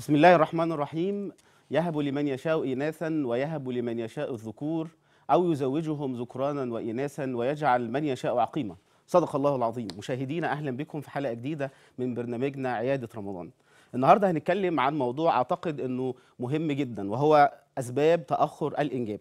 بسم الله الرحمن الرحيم يهب لمن يشاء إناثا ويهب لمن يشاء الذكور أو يزوجهم ذكرانا وإناثا ويجعل من يشاء عقيما صدق الله العظيم مشاهدينا أهلا بكم في حلقة جديدة من برنامجنا عيادة رمضان النهاردة هنتكلم عن موضوع أعتقد أنه مهم جدا وهو أسباب تأخر الإنجاب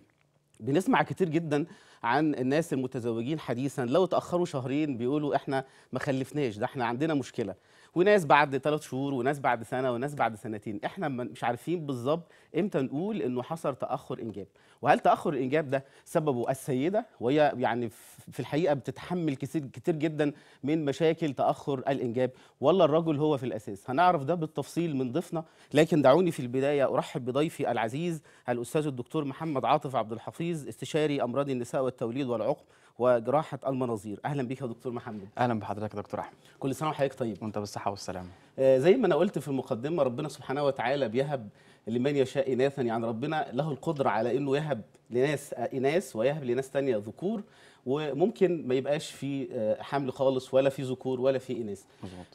بنسمع كتير جدا عن الناس المتزوجين حديثا لو تاخروا شهرين بيقولوا احنا ما خلفناش ده احنا عندنا مشكله وناس بعد ثلاث شهور وناس بعد سنه وناس بعد سنتين احنا مش عارفين بالظبط امتى نقول انه حصل تاخر انجاب وهل تاخر الانجاب ده سببه السيده وهي يعني في الحقيقه بتتحمل كتير جدا من مشاكل تاخر الانجاب ولا الرجل هو في الاساس هنعرف ده بالتفصيل من ضيفنا لكن دعوني في البدايه ارحب بضيفي العزيز الاستاذ الدكتور محمد عاطف عبد الحفيظ استشاري امراض النساء والتوليد والعقم وجراحه المناظير اهلا بيك يا دكتور محمد اهلا بحضرتك يا دكتور احمد كل سنه وحضرتك طيب وانت بالصحه والسلامه آه زي ما انا قلت في المقدمه ربنا سبحانه وتعالى بيهب لمن يشاء اناثا يعني ربنا له القدره على انه يهب لناس آه، اناث ويهب لناس ثانيه ذكور وممكن ما يبقاش في آه، حمل خالص ولا في ذكور ولا في اناث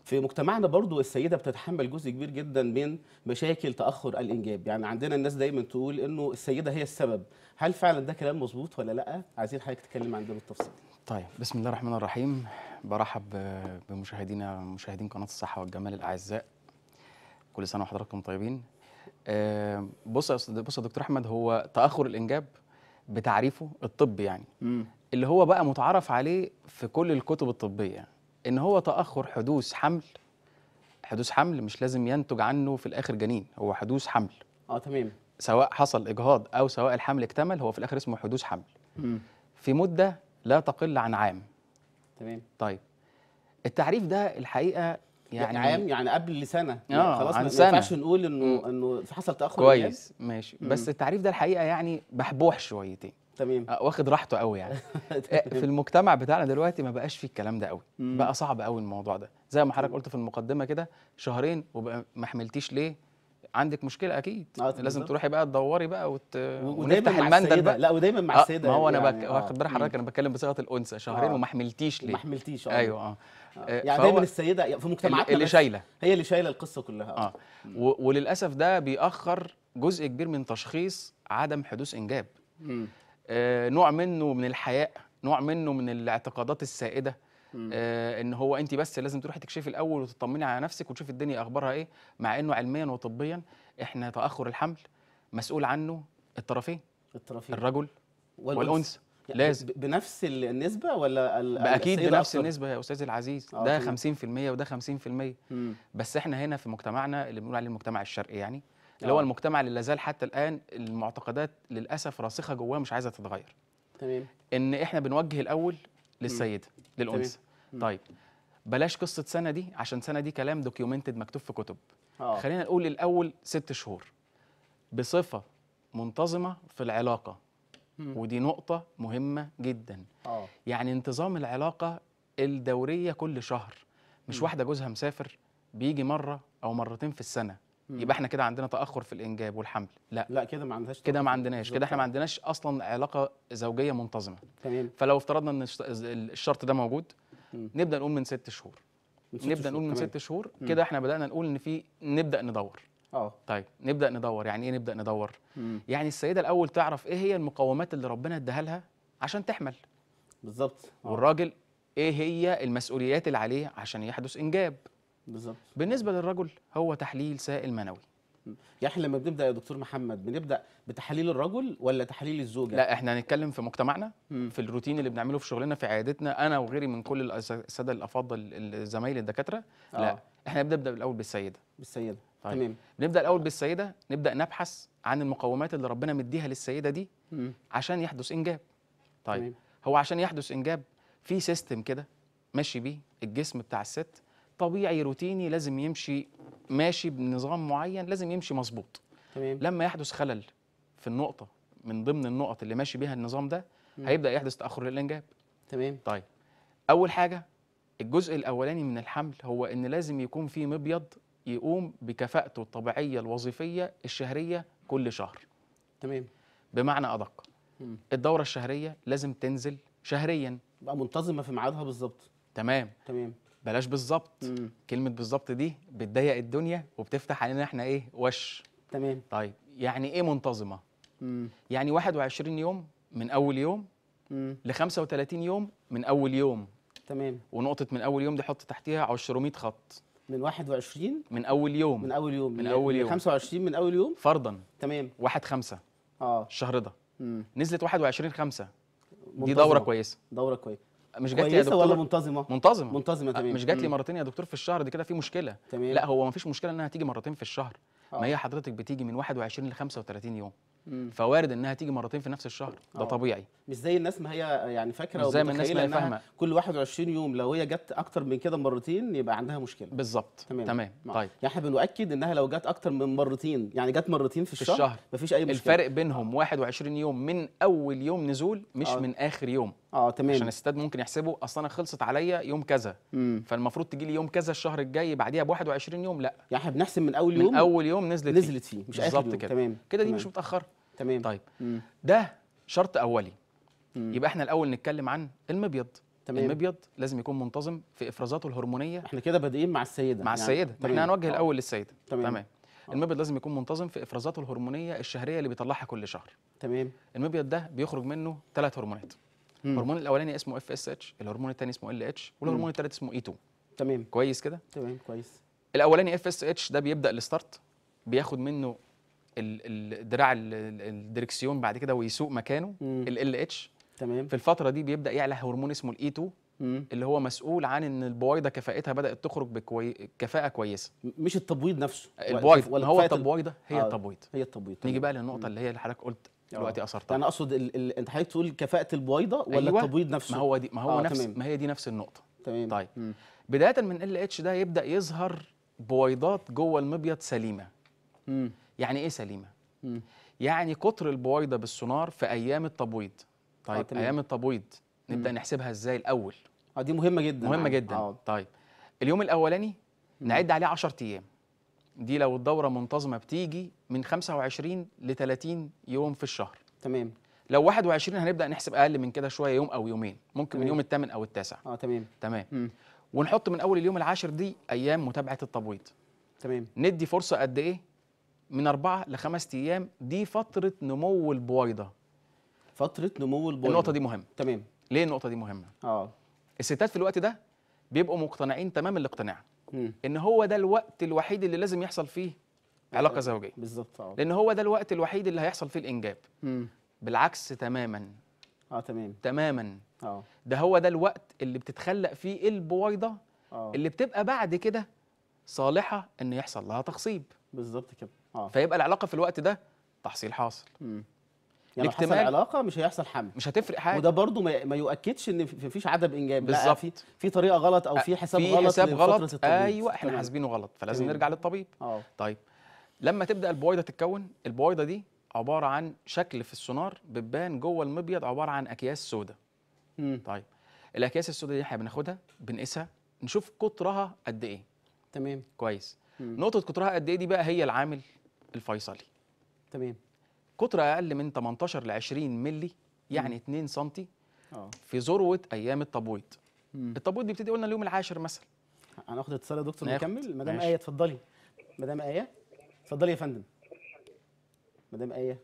في مجتمعنا برضو السيده بتتحمل جزء كبير جدا من مشاكل تاخر الانجاب يعني عندنا الناس دايما تقول انه السيده هي السبب هل فعلا ده كلام مظبوط ولا لا عايزين حضرتك تتكلم عن ده بالتفصيل طيب بسم الله الرحمن الرحيم برحب بمشاهدينا مشاهدين قناه الصحه والجمال الاعزاء كل سنه وحضراتكم طيبين آه، بص بص يا دكتور احمد هو تاخر الانجاب بتعريفه الطبي يعني اللي هو بقى متعارف عليه في كل الكتب الطبيه ان هو تاخر حدوث حمل حدوث حمل مش لازم ينتج عنه في الاخر جنين هو حدوث حمل اه تمام سواء حصل اجهاض او سواء الحمل اكتمل هو في الاخر اسمه حدوث حمل مم. في مده لا تقل عن عام تمام طيب التعريف ده الحقيقه يعني, يعني عام يعني قبل سنه آه يعني خلاص عن ما ينفعش نقول انه انه حصل تاخر كويس يعني. ماشي مم. بس التعريف ده الحقيقه يعني بحبوح شويتين تمام آه، واخد راحته قوي يعني آه، في المجتمع بتاعنا دلوقتي ما بقاش فيه الكلام ده قوي مم. بقى صعب قوي الموضوع ده زي ما حضرتك قلت في المقدمه كده شهرين وما حملتيش ليه عندك مشكله اكيد آه لازم تروحي بقى تدوري بقى وت... ونفتح المندل بقى لا ودايما مع آه، السيده آه ما هو انا يعني. بك... آه. واخد بالك حضرتك انا بتكلم بصيغه الانثى شهرين آه. وما حملتيش ليه ما حملتيش آه. ايوه اه, آه. يعني فهو... دايما السيده يعني في مجتمعاتنا اللي شايله هي اللي شايله القصه كلها اه, آه. و... وللاسف ده بيأخر جزء كبير من تشخيص عدم حدوث انجاب مم. آه، نوع منه من الحياء نوع منه من الاعتقادات السائده آه ان هو انت بس لازم تروحي تكشفي الاول وتطمني على نفسك وتشوفي الدنيا اخبارها ايه مع انه علميا وطبيا احنا تاخر الحمل مسؤول عنه الطرفين الطرفين الرجل والانثى يعني لازم بنفس النسبه ولا اكيد بنفس أكثر. النسبه يا استاذي العزيز آه، ده 50% وده 50% مم. بس احنا هنا في مجتمعنا اللي بنقول عليه المجتمع الشرقي يعني اللي هو آه. المجتمع اللي لازال حتى الان المعتقدات للاسف راسخه جواه مش عايزه تتغير تمام ان احنا بنوجه الاول للسيده للانثى طيب بلاش قصه سنه دي عشان سنه دي كلام دوكيومنتد مكتوب في كتب أوه. خلينا نقول الاول ست شهور بصفه منتظمه في العلاقه مم. ودي نقطه مهمه جدا أوه. يعني انتظام العلاقه الدوريه كل شهر مش مم. واحده جوزها مسافر بيجي مره او مرتين في السنه يبقى احنا كده عندنا تاخر في الانجاب والحمل لا لا كده ما عندناش كده ما عندناش كده احنا ما عندناش اصلا علاقه زوجيه منتظمه تمام فلو افترضنا ان الشرط ده موجود مم. نبدا نقول من ست شهور من ست نبدا شهور. نقول من تمام. ست شهور كده احنا بدانا نقول ان في نبدا ندور اه طيب نبدا ندور يعني ايه نبدا ندور مم. يعني السيده الاول تعرف ايه هي المقومات اللي ربنا اداها لها عشان تحمل بالظبط آه. والراجل ايه هي المسؤوليات اللي عليه عشان يحدث انجاب بالظبط بالنسبه للرجل هو تحليل سائل منوي يعني احنا لما بنبدا يا دكتور محمد بنبدا بتحاليل الرجل ولا تحاليل الزوجه؟ لا احنا هنتكلم في مجتمعنا م. في الروتين اللي بنعمله في شغلنا في عيادتنا انا وغيري من كل الساده الافاضل الزمايل الدكاتره آه. لا احنا بنبدا الاول بالسيده بالسيده طيب. تمام بنبدا الاول بالسيده نبدا نبحث عن المقومات اللي ربنا مديها للسيده دي م. عشان يحدث انجاب طيب تمام. هو عشان يحدث انجاب في سيستم كده ماشي بيه الجسم بتاع الست طبيعي روتيني لازم يمشي ماشي بنظام معين لازم يمشي مظبوط تمام لما يحدث خلل في النقطه من ضمن النقط اللي ماشي بيها النظام ده مم. هيبدا يحدث تاخر للانجاب تمام طيب اول حاجه الجزء الاولاني من الحمل هو ان لازم يكون في مبيض يقوم بكفاءته الطبيعيه الوظيفيه الشهريه كل شهر تمام بمعنى ادق الدوره الشهريه لازم تنزل شهريا بقى منتظمه في ميعادها بالظبط تمام تمام بلاش بالظبط كلمه بالظبط دي بتضيق الدنيا وبتفتح علينا احنا ايه وش تمام طيب يعني ايه منتظمه مم. يعني 21 يوم من اول يوم ل 35 يوم من اول يوم تمام ونقطه من اول يوم دي حط تحتيها 200 خط من 21 من اول يوم من اول يوم من اول يوم 25 من اول يوم فرضا تمام 1 5 اه الشهر ده مم. نزلت 21 5 دي دوره كويسه دوره كويسه مش جات لي يا دكتور ولا منتظمه منتظمه منتظمه آه، تمام مش جات لي مرتين يا دكتور في الشهر دي كده في مشكله تمام لا هو ما فيش مشكله انها تيجي مرتين في الشهر أوه. ما هي حضرتك بتيجي من 21 ل 35 يوم مم. فوارد انها تيجي مرتين في نفس الشهر ده أوه. طبيعي مش زي الناس ما هي يعني فاكره زي ما الناس ما هي فاهمه كل 21 يوم لو هي جت اكتر من كده مرتين يبقى عندها مشكله بالظبط تمام تمام آه. طيب يعني احنا بنؤكد انها لو جت اكتر من مرتين يعني جت مرتين في, في الشهر, الشهر. مفيش اي مشكله الفرق بينهم 21 يوم من اول يوم نزول مش أوه. من اخر يوم اه تمام عشان السداد ممكن يحسبه اصل انا خلصت عليا يوم كذا مم. فالمفروض تجي لي يوم كذا الشهر الجاي بعديها ب 21 يوم لا يعني احنا بنحسب من اول يوم من اول يوم نزلت نزلت فيه, فيه. مش بالظبط كده. تمام كده دي مش متاخره تمام طيب مم. ده شرط اولي مم. يبقى احنا الاول نتكلم عن المبيض تمام المبيض لازم يكون منتظم في افرازاته الهرمونيه احنا كده بادئين مع السيده مع يعني السيده تمام. احنا هنوجه آه. الاول للسيده تمام, تمام. آه. المبيض لازم يكون منتظم في افرازاته الهرمونيه الشهريه اللي بيطلعها كل شهر تمام المبيض ده بيخرج منه ثلاث هرمونات الهرمون الاولاني اسمه اف اس اتش الهرمون الثاني اسمه ال اتش والهرمون الثالث اسمه اي e 2 تمام كويس كده تمام كويس الاولاني اف اس اتش ده بيبدا الستارت بياخد منه الدراع الدركسيون بعد كده ويسوق مكانه ال ال اتش تمام في الفتره دي بيبدا يعلى هرمون اسمه الاي 2 e اللي هو مسؤول عن ان البويضه كفاءتها بدات تخرج بكوي... كويسه مش التبويض نفسه البويضه ولا هو التبويضه هي آه التبويض هي التبويض نيجي بقى للنقطه اللي هي اللي حضرتك قلت دلوقتي آه. اثرتها انا يعني اقصد انت حضرتك تقول كفاءه البويضه ولا أيوة. التبويض نفسه ما هو دي ما هو آه نفس تمام. ما هي دي نفس النقطه تمام طيب مم. بدايه من ال اتش ده يبدا يظهر بويضات جوه المبيض سليمه مم. يعني ايه سليمه مم. يعني قطر البويضه بالسونار في ايام التبويض آه، طيب آه ايام التبويض نبدا مم. نحسبها ازاي الاول اه دي مهمه جدا مهمه يعني. جدا آه. طيب اليوم الاولاني نعد عليه 10 ايام دي لو الدوره منتظمه بتيجي من 25 ل 30 يوم في الشهر تمام لو 21 هنبدا نحسب اقل من كده شويه يوم او يومين ممكن تمام. من يوم الثامن او التاسع اه تمام تمام مم. ونحط من اول اليوم العاشر دي ايام متابعه التبويض تمام ندي فرصه قد ايه من أربعة لخمس أيام دي فترة نمو البويضة فترة نمو البويضة النقطة دي مهمة تمام ليه النقطة دي مهمة؟ اه الستات في الوقت ده بيبقوا مقتنعين تمام الاقتناع ان هو ده الوقت الوحيد اللي لازم يحصل فيه علاقه زوجيه بالظبط اه لان هو ده الوقت الوحيد اللي هيحصل فيه الانجاب مم. بالعكس تماما اه تمام تماما اه ده هو ده الوقت اللي بتتخلق فيه البويضه أوه. اللي بتبقى بعد كده صالحه ان يحصل لها تخصيب بالظبط كده اه فيبقى العلاقه في الوقت ده تحصيل حاصل مم. يعني لو حصل علاقه مش هيحصل حمل مش هتفرق حاجه وده برضو ما, ما يؤكدش ان مفيش عدم انجاب بالظبط في في طريقه غلط او في حساب في غلط حساب غلط ايوه احنا حاسبينه غلط فلازم تمام. نرجع للطبيب أوه. طيب لما تبدا البويضه تتكون البويضه دي عباره عن شكل في السونار بتبان جوه المبيض عباره عن اكياس سوداء طيب الاكياس السوداء دي احنا بناخدها بنقيسها نشوف قطرها قد ايه تمام كويس مم. نقطه قطرها قد ايه دي بقى هي العامل الفيصلي تمام قطر اقل من 18 ل 20 مللي يعني 2 سم آه. في ذروه ايام التبويض التبويض بيبتدي قلنا اليوم العاشر مثلا هناخد اتصال يا دكتور ونكمل مدام ايه اتفضلي مدام ايه اتفضلي يا فندم مدام ايه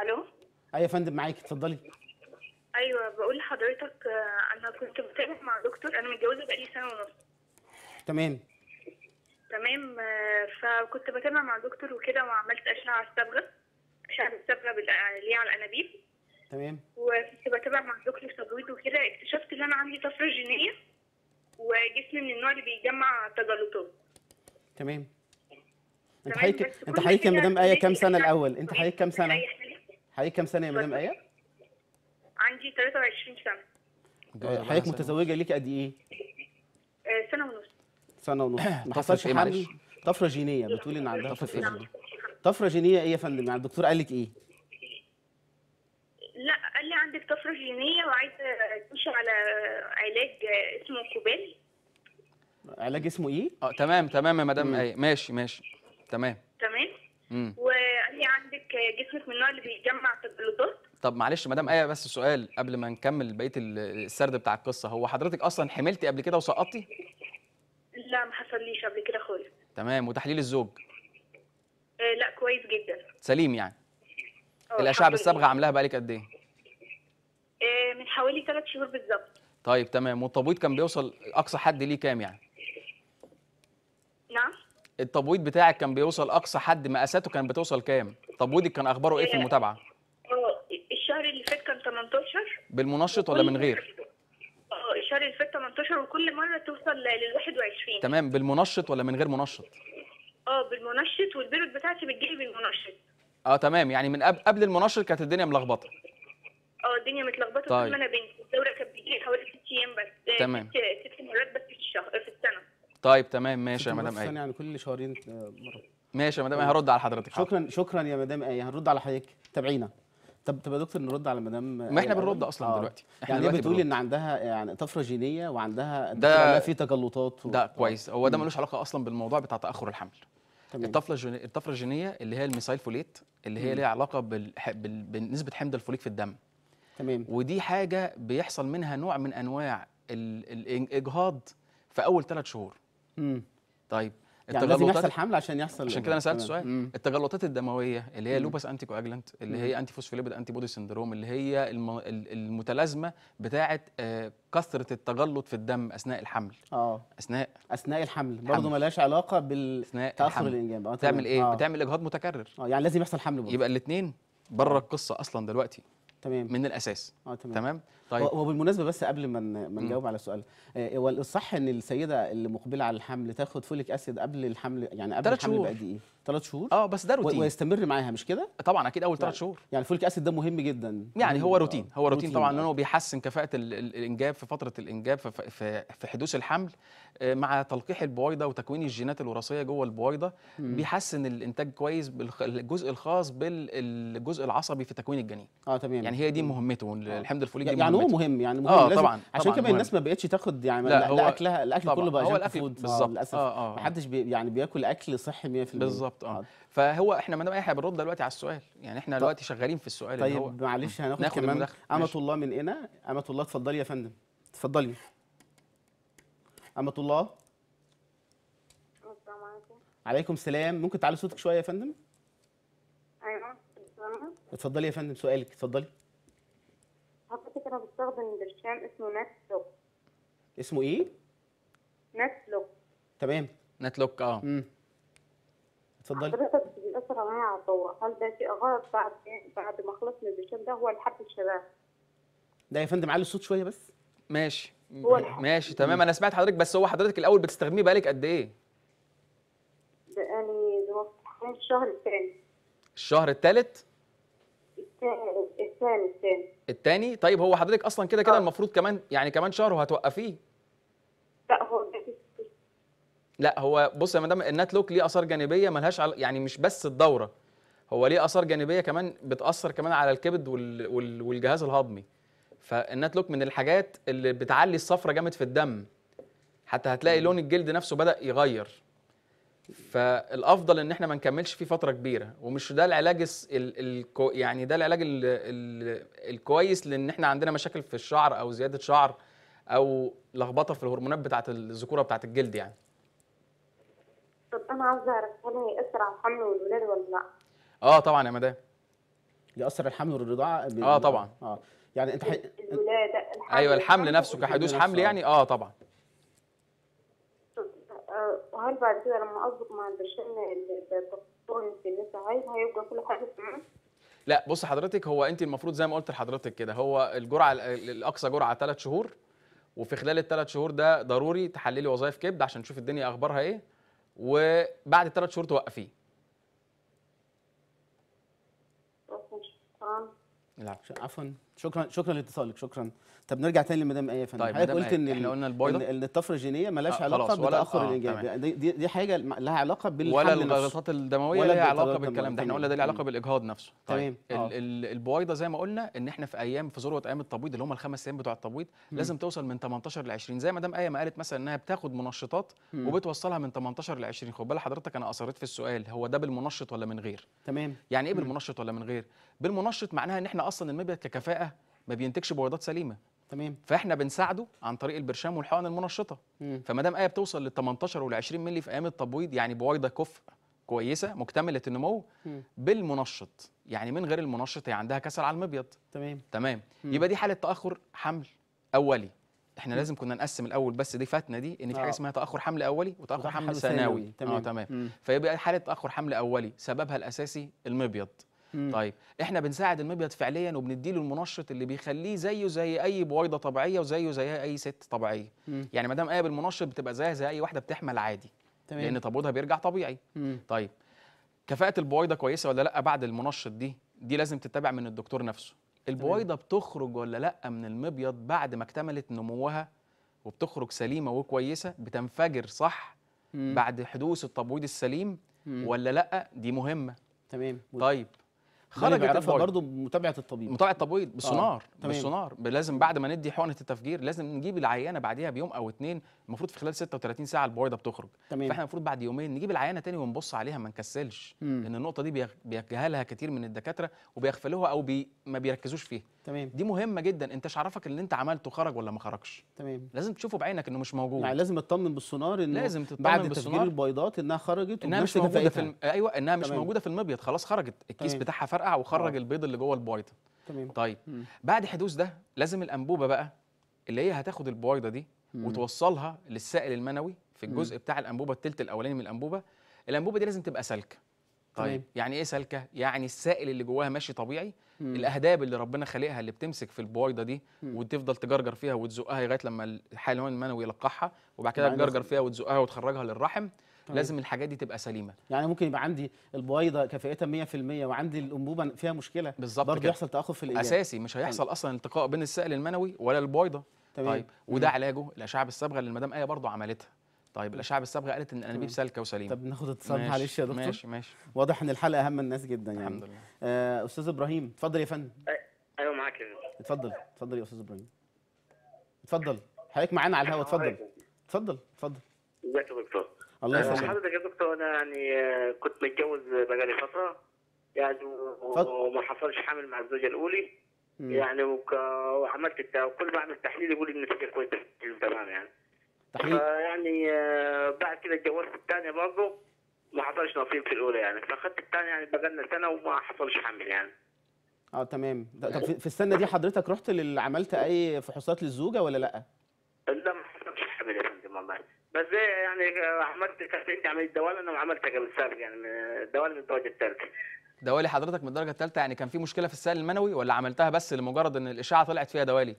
الو ايه يا فندم معاكي اتفضلي ايوه بقول لحضرتك آه، انا كنت بتابع مع دكتور انا متجوزه بقالي سنه ونص تمام تمام آه، فكنت بتابع مع دكتور وكده وعملت اشعه على الصبغه اشعه الصبغه اللي على الانابيب تمام وكنت بتابع مع دكتور تبويض وكده اكتشفت ان انا عندي طفره جينيه وجسمي من النوع اللي بيجمع تجلطات تمام انت حقيقي انت حقيقي يا مدام ايه كام سنه الاول انت حقيقي كام سنه حقيقي كام سنه يا مدام ايه عندي 23 سنه حضرتك متزوجه ليك قد ايه آه، سنه ونص سنه ونص ما حصلش إيه، حمل طفره جينيه بتقول ان عندها طفره إيه؟ جينيه طفره جينيه ايه يا فندم يعني الدكتور قال لك ايه لا قال لي عندك طفره جينيه وعايزه تمشي على علاج اسمه كوبيل علاج اسمه ايه اه تمام تمام يا مدام ايه ماشي ماشي تمام تمام مم. وقال لي عندك جسمك من النوع اللي بيجمع تجلطات طب معلش مدام ايه بس سؤال قبل ما نكمل بقيه السرد بتاع القصه هو حضرتك اصلا حملتي قبل كده وسقطتي لا ما حصلليش قبل كده خالص تمام وتحليل الزوج آه لا كويس جدا سليم يعني آه، الاشعه بالصبغه عاملاها بقالك قد ايه آه، من حوالي ثلاث شهور بالظبط طيب تمام والتبويض كان بيوصل اقصى حد ليه كام يعني نعم التبويض بتاعك كان بيوصل اقصى حد مقاساته كان بتوصل كام تبويضك كان اخباره ايه في آه، المتابعه الشهر اللي فات كان 18 بالمنشط ولا من غير شهر 6 18 وكل مره توصل لل 21 تمام بالمنشط ولا من غير منشط؟ اه بالمنشط والبيرود بتاعتي بتجيلي بالمنشط اه تمام يعني من قبل المنشط كانت الدنيا ملخبطه اه الدنيا متلخبطه طيب. طول ما انا بنتي الدوره كانت بتجيلي حوالي ست ايام بس آه، تمام ست مرات بس في الشهر في السنه طيب تمام ماشي يا مدام ايه يعني كل شهرين آه، مره ماشي يا مدام ايه هرد على حضرتك شكرا شكرا يا مدام ايه هنرد على حضرتك تابعينا طب طب يا دكتور نرد على مدام ما احنا أيوة. بنرد اصلا آه. دلوقتي احنا يعني بتقول ان عندها يعني طفره جينيه وعندها ده في تجلطات و... ده آه. كويس هو ده ملوش علاقه اصلا بالموضوع بتاع تاخر الحمل تمام. الطفره الجينيه الطفره الجينيه اللي هي الميسايل فوليت اللي هي ليها علاقه بال... بال... بنسبه حمض الفوليك في الدم تمام ودي حاجه بيحصل منها نوع من انواع الاجهاض في اول ثلاث شهور مم. طيب يعني لازم يحصل حمل عشان يحصل عشان كده انا سالت السؤال التجلطات الدمويه اللي هي لوبس انتي كواجلنت اللي هي انتي فوسفوليبيد انتي بودي سندروم اللي هي الم... المتلازمه بتاعه آه، كثره التجلط في الدم اثناء الحمل اه اثناء اثناء الحمل برضه ملهاش علاقه تاخر الانجاب بتعمل ايه أوه. بتعمل اجهاض متكرر اه يعني لازم يحصل حمل برضه يبقى الاثنين بره آه. القصه اصلا دلوقتي تمام من الاساس اه تمام تمام طيب وبالمناسبه بس قبل ما ما نجاوب على السؤال آه، هو الصح ان السيده اللي مقبله على الحمل تاخد فوليك اسيد قبل الحمل يعني قبل الحمل بقد ايه؟ ثلاث شهور اه بس ده روتين ويستمر معاها مش كده طبعا اكيد اول ثلاث شهور يعني الفوليك اسيد ده مهم جدا يعني هو روتين هو روتين, روتين طبعا هو بيحسن كفاءه الانجاب في فتره الانجاب في, في حدوث الحمل آه، مع تلقيح البويضه وتكوين الجينات الوراثيه جوه البويضه بيحسن الانتاج كويس بالجزء الخاص بالجزء العصبي في تكوين الجنين اه تمام يعني هي دي مهمته آه. الحمض الفوليك يعني يعني هو مهم يعني آه، مهم آه طبعا عشان كمان الناس ما بقتش تاخد يعني لا, لا, لا اكلها الاكل كله بقى جنك فود للاسف ما حدش يعني بياكل اكل صحي 100% بالظبط بالظبط آه. اه فهو احنا ما دام احنا بنرد دلوقتي على السؤال يعني احنا دلوقتي شغالين في السؤال طيب هو معلش هناخد ناخد كمان امه الله من هنا امه الله اتفضلي يا فندم اتفضلي امه الله عليكم السلام ممكن تعلي صوتك شويه يا فندم ايوه اتفضلي يا فندم سؤالك اتفضلي حضرتك انا بستخدم برشام اسمه نت لوك اسمه ايه نت لوك تمام نت لوك اه امم اتفضلي حضرتك بتأثر معايا على الدورة هل ده شيء غلط بعد إيه؟ بعد ما خلصنا من ده هو الحب الشباب لا يا فندم علي الصوت شويه بس ماشي ماشي تمام انا سمعت حضرتك بس هو حضرتك الاول بتستخدميه بقالك قد ايه؟ بقالي يعني الشهر الثاني الشهر الثالث؟ الثاني الثاني الثاني طيب هو حضرتك اصلا كده كده آه. المفروض كمان يعني كمان شهر وهتوقفيه لا هو بص يا مدام النات لوك ليه اثار جانبيه ملهاش عل... يعني مش بس الدوره هو ليه اثار جانبيه كمان بتاثر كمان على الكبد وال... وال... والجهاز الهضمي فالنات لوك من الحاجات اللي بتعلي الصفرة جامد في الدم حتى هتلاقي لون الجلد نفسه بدا يغير فالافضل ان احنا ما نكملش فيه فتره كبيره ومش ده العلاج ال... ال... يعني ده العلاج ال... ال... الكويس لان احنا عندنا مشاكل في الشعر او زياده شعر او لخبطه في الهرمونات بتاعه الذكوره بتاعه الجلد يعني طب انا عاوزه اعرف هل هيأثر على الحمل والولاده ولا لا؟ اه طبعا يا مدام ياثر الحمل والرضاعه اه طبعا اه يعني انت الولاده الحمل ايوه الحمل نفسه كحدوث حمل يعني اه, آه، طبعا وهل آه، بعد كده لما اصدق مع البرشام الدكتور اللي لسه عايز هيبقى كل حاجه تمام؟ لا بص حضرتك هو انت المفروض زي ما قلت لحضرتك كده هو الجرعه الاقصى جرعه ثلاث شهور وفي خلال الثلاث شهور ده ضروري تحللي وظائف كبد عشان تشوفي الدنيا اخبارها ايه وبعد ثلاث شهور توقفيه العفو عفوا شكرا شكرا لاتصالك شكرا طب نرجع تاني لمدام ايه فانا فندم طيب حضرتك قلت إيه؟ ان احنا قلنا البيضه ان الطفره الجينيه مالهاش آه علاقه بتاخر آه الانجاب آه دي, دي حاجه لها علاقه بالحمل ولا الغلطات الدمويه ولا ليها علاقه بالكلام ده احنا قلنا ده ليه علاقه بالاجهاض نفسه طيب تمام آه. البويضه زي ما قلنا ان احنا في ايام في ذروه ايام التبويض اللي هم الخمس ايام بتوع التبويض لازم توصل من 18 ل 20 زي ما مدام ايه ما قالت مثلا انها بتاخد منشطات وبتوصلها من 18 ل 20 خد بال حضرتك انا اثرت في السؤال هو ده بالمنشط ولا من غير تمام يعني ايه بالمنشط ولا من غير بالمنشط معناها ان احنا اصلا المبيض ككفاءه ما بينتجش بويضات سليمه تمام فاحنا بنساعده عن طريق البرشام والحقن المنشطه فما دام ايه بتوصل لل 18 وال 20 مللي في ايام التبويض يعني بويضه كفء كويسه مكتمله النمو مم. بالمنشط يعني من غير المنشط هي عندها كسر على المبيض تمام تمام مم. يبقى دي حاله تاخر حمل اولي احنا مم. لازم كنا نقسم الاول بس دي فاتنا دي ان في حاجه آه. اسمها تاخر حمل اولي وتاخر حمل ثانوي تمام, آه تمام. فيبقى حاله تاخر حمل اولي سببها الاساسي المبيض مم. طيب احنا بنساعد المبيض فعليا وبنديله المنشط اللي بيخليه زيه زي اي بويضه طبيعيه وزيه زيها اي ست طبيعيه مم. يعني ما دام قابل المنشط بتبقى زيها زي اي واحده بتحمل عادي تمام. لان تبويضها بيرجع طبيعي مم. طيب كفاءه البويضه كويسه ولا لا بعد المنشط دي دي لازم تتبع من الدكتور نفسه البويضه بتخرج ولا لا من المبيض بعد ما اكتملت نموها وبتخرج سليمه وكويسه بتنفجر صح مم. بعد حدوث التبويض السليم مم. ولا لا دي مهمه تمام طيب خرجت برضه بمتابعه الطبيب متابعه الطبيب بالسونار آه. بالسونار لازم بعد ما ندي حقنه التفجير لازم نجيب العيانه بعديها بيوم او اتنين المفروض في خلال 36 ساعه البويضه بتخرج تمام. فاحنا المفروض بعد يومين نجيب العينه تاني ونبص عليها ما نكسلش مم. لان النقطه دي بيجهلها كتير من الدكاتره وبيغفلوها او بي ما بيركزوش فيها تمام دي مهمه جدا انت عرفك اللي انت عملته خرج ولا ما خرجش تمام لازم تشوفه بعينك انه مش موجود يعني لازم تطمن بالسونار انه لازم تطمن بعد تفجير البيضات انها خرجت انها مش موجوده في الم... ايوه انها مش تمام. موجوده في المبيض خلاص خرجت الكيس تمام. بتاعها فرقع وخرج أوه. البيض اللي جوه البويضه تمام طيب مم. بعد حدوث ده لازم الانبوبه بقى اللي هي هتاخد البويضه دي وتوصلها للسائل المنوي في الجزء بتاع الانبوبه الثلث الاولاني من الانبوبه الانبوبه دي لازم تبقى سالكه طيب, طيب. يعني ايه سالكه يعني السائل اللي جواها ماشي طبيعي مم. الاهداب اللي ربنا خالقها اللي بتمسك في البويضه دي مم. وتفضل تجرجر فيها وتزقها لغايه لما الحيوان المنوي يلقحها وبعد كده تجرجر فيها وتزقها وتخرجها للرحم طيب. لازم الحاجات دي تبقى سليمه يعني ممكن يبقى عندي البويضه كفائتها 100% وعندي الانبوبه فيها مشكله بالظبط برضه يحصل تاخر في الاجابه اساسي مش هيحصل طيب. اصلا التقاء بين السائل المنوي ولا البويضه تمام. طيب. طيب وده علاجه الاشعه بالصبغه اللي المدام ايه برضه عملتها طيب الاشعه بالصبغه قالت ان انابيب سالكه وسليمه طب ناخد اتصال معلش يا دكتور ماشي ماشي واضح ان الحلقه اهم الناس جدا يعني الحمد لله آه استاذ ابراهيم اتفضل يا فندم ايوه معاك يا اتفضل اتفضل يا استاذ ابراهيم اتفضل حضرتك معانا على الهواء اتفضل اتفضل اتفضل ازيك يا دكتور الله يسلمك حضرتك يا دكتور انا يعني آه، كنت متجوز بقالي فتره يعني وما حصلش حامل مع الزوجه الاولى يعني وك... وعملت الت... كل ما اعمل تحليل يقول لي النتيجه كويسه تمام يعني تحليل يعني بعد كده اتجوزت الثانيه برضه ما حصلش نصيب في الاولى يعني فاخدت الثانيه يعني بقالنا سنه وما حصلش حمل يعني اه تمام طب في السنه دي حضرتك رحت لل... عملت اي فحوصات للزوجه ولا لا؟ لا ما حصلش حمل يا فندم والله بس يعني آه، عملت كانت عمليه دوال انا عملتها قبل سابق يعني دوال الزواج الثالث دوالي حضرتك من الدرجه الثالثه يعني كان في مشكله في السائل المنوي ولا عملتها بس لمجرد ان الاشعه طلعت فيها دوالي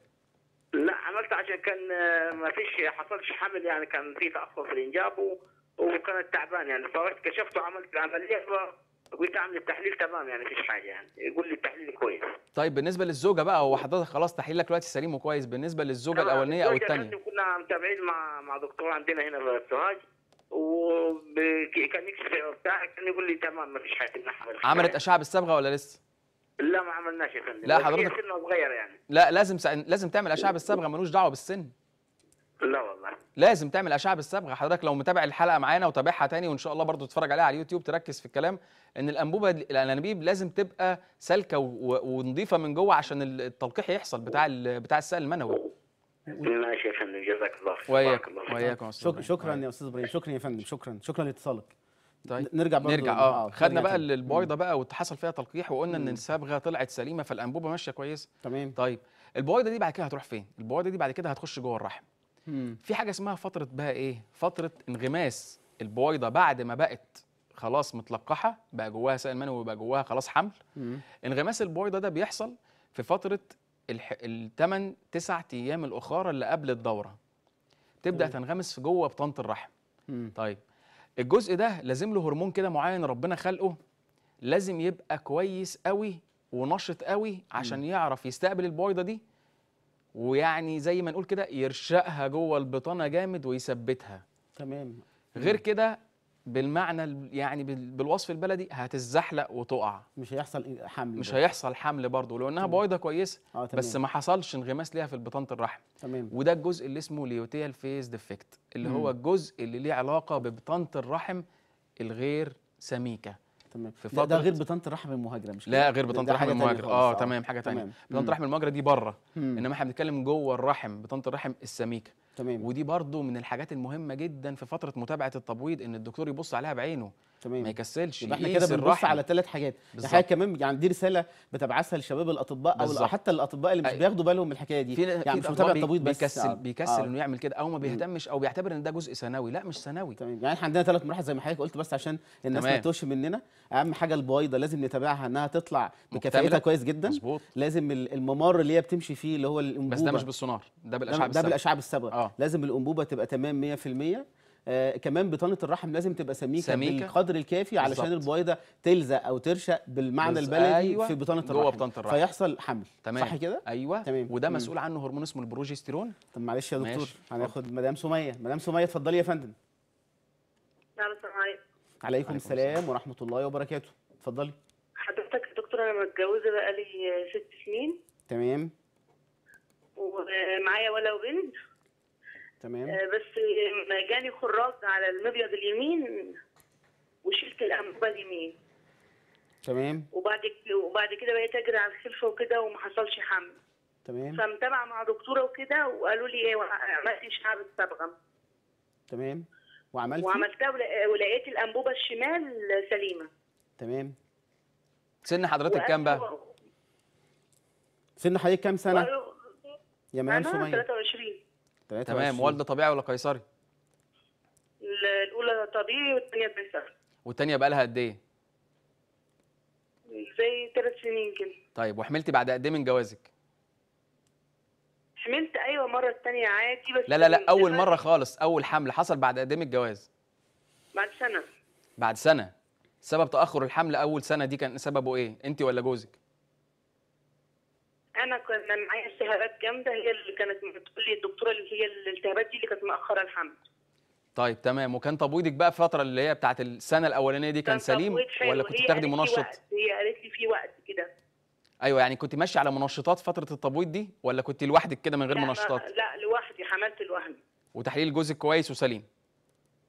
لا عملت عشان كان آه، ما فيش حصلش حمل يعني كان في تاخر في الانجاب وكانت تعبان يعني فرحت كشفت وعملت العمليه قلت اعمل التحليل تمام يعني فيش حاجه يعني يقول لي التحليل كويس طيب بالنسبه للزوجه بقى هو حضرتك خلاص تحليلك دلوقتي سليم وكويس بالنسبه للزوجه الاولانيه او الثانيه كنا متابعين مع مع دكتور عندنا هنا في سوهاج وكان يكشف وبتاع كان يقول لي تمام ما فيش حاجه نحمل عملت اشعه بالصبغه ولا لسه؟ لا ما عملناش يا فندم لا حضرتك سنه صغير يعني لا لازم س... لازم تعمل اشعه بالصبغه ملوش دعوه بالسن لا والله لازم تعمل اشعه بالصبغه حضرتك لو متابع الحلقه معانا وتابعها تاني وان شاء الله برضو تتفرج عليها على اليوتيوب تركز في الكلام ان الانبوبه الانابيب لازم تبقى سالكه و... ونظيفه من جوه عشان التلقيح يحصل بتاع ال... بتاع السائل المنوي ماشي يا فندم جزاك الله خير وياك شكرا يا استاذ ابراهيم شكرا يا فندم شكرا شكرا لاتصالك طيب نرجع بقى نرجع آه. اه خدنا بقى البويضه بقى وحصل فيها تلقيح وقلنا ان الصبغه طلعت سليمه فالانبوبه ماشيه كويس تمام طيب البويضه دي بعد كده هتروح فين؟ البويضه دي بعد كده هتخش جوه الرحم مم. في حاجه اسمها فتره بقى ايه؟ فتره انغماس البويضه بعد ما بقت خلاص متلقحه بقى جواها سائل منوي وبقى جواها خلاص حمل مم. انغماس البويضه ده بيحصل في فتره الثمان تسعة ايام الاخرى اللي قبل الدوره تبدا مم. تنغمس في جوه بطانه الرحم مم. طيب الجزء ده لازم له هرمون كده معين ربنا خلقه لازم يبقى كويس قوي ونشط قوي عشان مم. يعرف يستقبل البويضه دي ويعني زي ما نقول كده يرشقها جوه البطانه جامد ويثبتها تمام غير كده بالمعنى يعني بالوصف البلدي هتتزحلق وتقع مش هيحصل إيه، حمل مش هيحصل حمل برضه لو انها بويضه كويسه آه تمام. بس ما حصلش انغماس ليها في البطانه الرحم تمام وده الجزء اللي اسمه ليوتيال فيز ديفكت اللي مم. هو الجزء اللي ليه علاقه ببطانه الرحم الغير سميكه تمام في فترة ده غير بطانه الرحم المهاجره مش لا غير بطانه الرحم المهاجره اه تمام حاجه ثانيه بطانه الرحم المهاجره دي بره انما احنا بنتكلم جوه الرحم بطانه الرحم السميكه تمام ودي برضو من الحاجات المهمه جدا في فتره متابعه التبويض ان الدكتور يبص عليها بعينه تمام ما يكسلش يبقى احنا إيه كده بنبص على ثلاث حاجات يعني الحقيقه كمان يعني دي رساله بتبعثها لشباب الاطباء او حتى الاطباء اللي مش بياخدوا بالهم من الحكايه دي يعني مش متابع التبويض بس بيكسل آه. بيكسل آه. انه يعمل كده او ما بيهتمش او بيعتبر ان ده جزء ثانوي لا مش ثانوي تمام يعني احنا عندنا ثلاث مراحل زي ما حضرتك قلت بس عشان الناس ما تتوهش مننا اهم حاجه البويضه لازم نتابعها انها تطلع بكفاءتها كويس جدا مزبوط. لازم الممر اللي هي بتمشي فيه اللي هو الانبوبه بس ده مش بالسونار ده بالاشعه بالسابقه ده آه. لازم الانبوبه تبقى تمام 100% آه كمان بطانه الرحم لازم تبقى سميكه, سميكة. بالقدر الكافي علشان البويضه تلزق او ترشق بالمعنى البلدي أيوة. في بطانه الرحم جوه بطانه الرحم فيحصل حمل تمام. صح كده ايوه تمام. وده مم. مسؤول عنه هرمون اسمه البروجستيرون طب معلش يا دكتور هناخد مدام سميه مدام سميه اتفضلي يا فندم السلام عليكم عليكم السلام ورحمه الله وبركاته اتفضلي حضرتك يا دكتور انا متجوزه بقالي ست سنين تمام ومعايا ولا وبنت تمام آه، بس ما جاني خراج على المبيض اليمين وشلت الانبوبه اليمين تمام وبعد وبعد كده بقيت اجري على الخلفه وكده وما حصلش حمل تمام فمتابعه مع دكتوره وكده وقالوا لي ايه عملتي شعب الصبغه تمام وعملت وعملتها ولقيت الانبوبه الشمال سليمه تمام سن حضرتك كام بقى؟ سن حضرتك كام سنه؟ يا مهام سميه 23 تمام والده طبيعي ولا قيصري؟ الاولى طبيعي والثانيه قيصري والثانيه بقى لها قد ايه؟ زي ثلاث سنين كده طيب وحملتي بعد قد ايه من جوازك؟ حملت ايوه مره الثانيه عادي بس لا لا لا اول مره خالص اول حمل حصل بعد قد ايه من الجواز؟ بعد سنه بعد سنه سبب تاخر الحمل اول سنه دي كان سببه ايه؟ انت ولا جوزك؟ انا كان معايا التهابات جامده هي اللي كانت بتقول لي الدكتوره اللي هي الالتهابات دي اللي كانت مأخره الحمل طيب تمام وكان تبويضك بقى الفتره اللي هي بتاعه السنه الاولانيه دي كان, سليم ولا كنت بتاخدي منشط هي قالت لي في وقت كده ايوه يعني كنت ماشيه على منشطات فتره التبويض دي ولا كنت لوحدك كده من غير لا منشطات لا لوحدي حملت لوحدي وتحليل جوزك كويس وسليم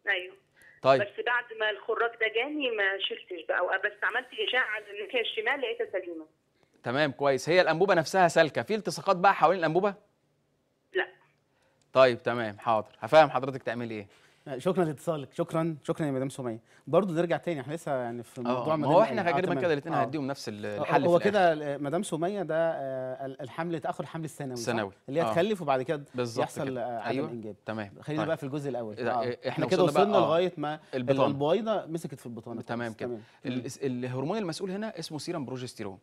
ايوه طيب بس بعد ما الخراج ده جاني ما شلتش بقى بس عملت اشعه الناحيه الشمال لقيتها سليمه تمام كويس هي الانبوبه نفسها سالكه في التصاقات بقى حوالين الانبوبه لا طيب تمام حاضر هفهم حضرتك تعمل ايه آه، شكرا لاتصالك شكرا شكرا يا مدام سميه برضه نرجع تاني احنا لسه يعني في آه، موضوع ما هو احنا تقريبا آه، كده الاثنين هنديهم نفس الحل هو كده مدام سميه ده الحمل تاخر الحمل الثانوي الثانوي اللي هي تخلف وبعد كده يحصل كده. عدم أيوة. انجاب تمام خلينا طيب. بقى في الجزء الاول آه. إيه، احنا كده وصلنا لغايه ما البويضه مسكت في البطانه تمام كده الهرمون المسؤول هنا اسمه سيرم بروجستيرون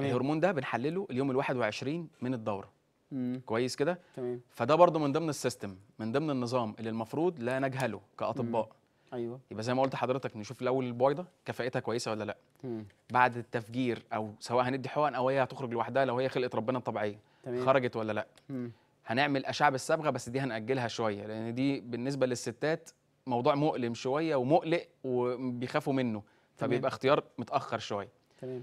تمام. الهرمون ده بنحلله اليوم ال21 من الدوره مم. كويس كده تمام فده برضه من ضمن السيستم من ضمن النظام اللي المفروض لا نجهله كاطباء مم. ايوه يبقى زي ما قلت حضرتك نشوف الاول البويضه كفائتها كويسه ولا لا مم. بعد التفجير او سواء هندي حقن او هي هتخرج لوحدها لو هي خلقت ربنا الطبيعيه تمام. خرجت ولا لا مم. هنعمل اشعه بالصبغه بس دي هناجلها شويه لان دي بالنسبه للستات موضوع مؤلم شويه ومقلق وبيخافوا منه فبيبقى تمام. اختيار متاخر شويه تمام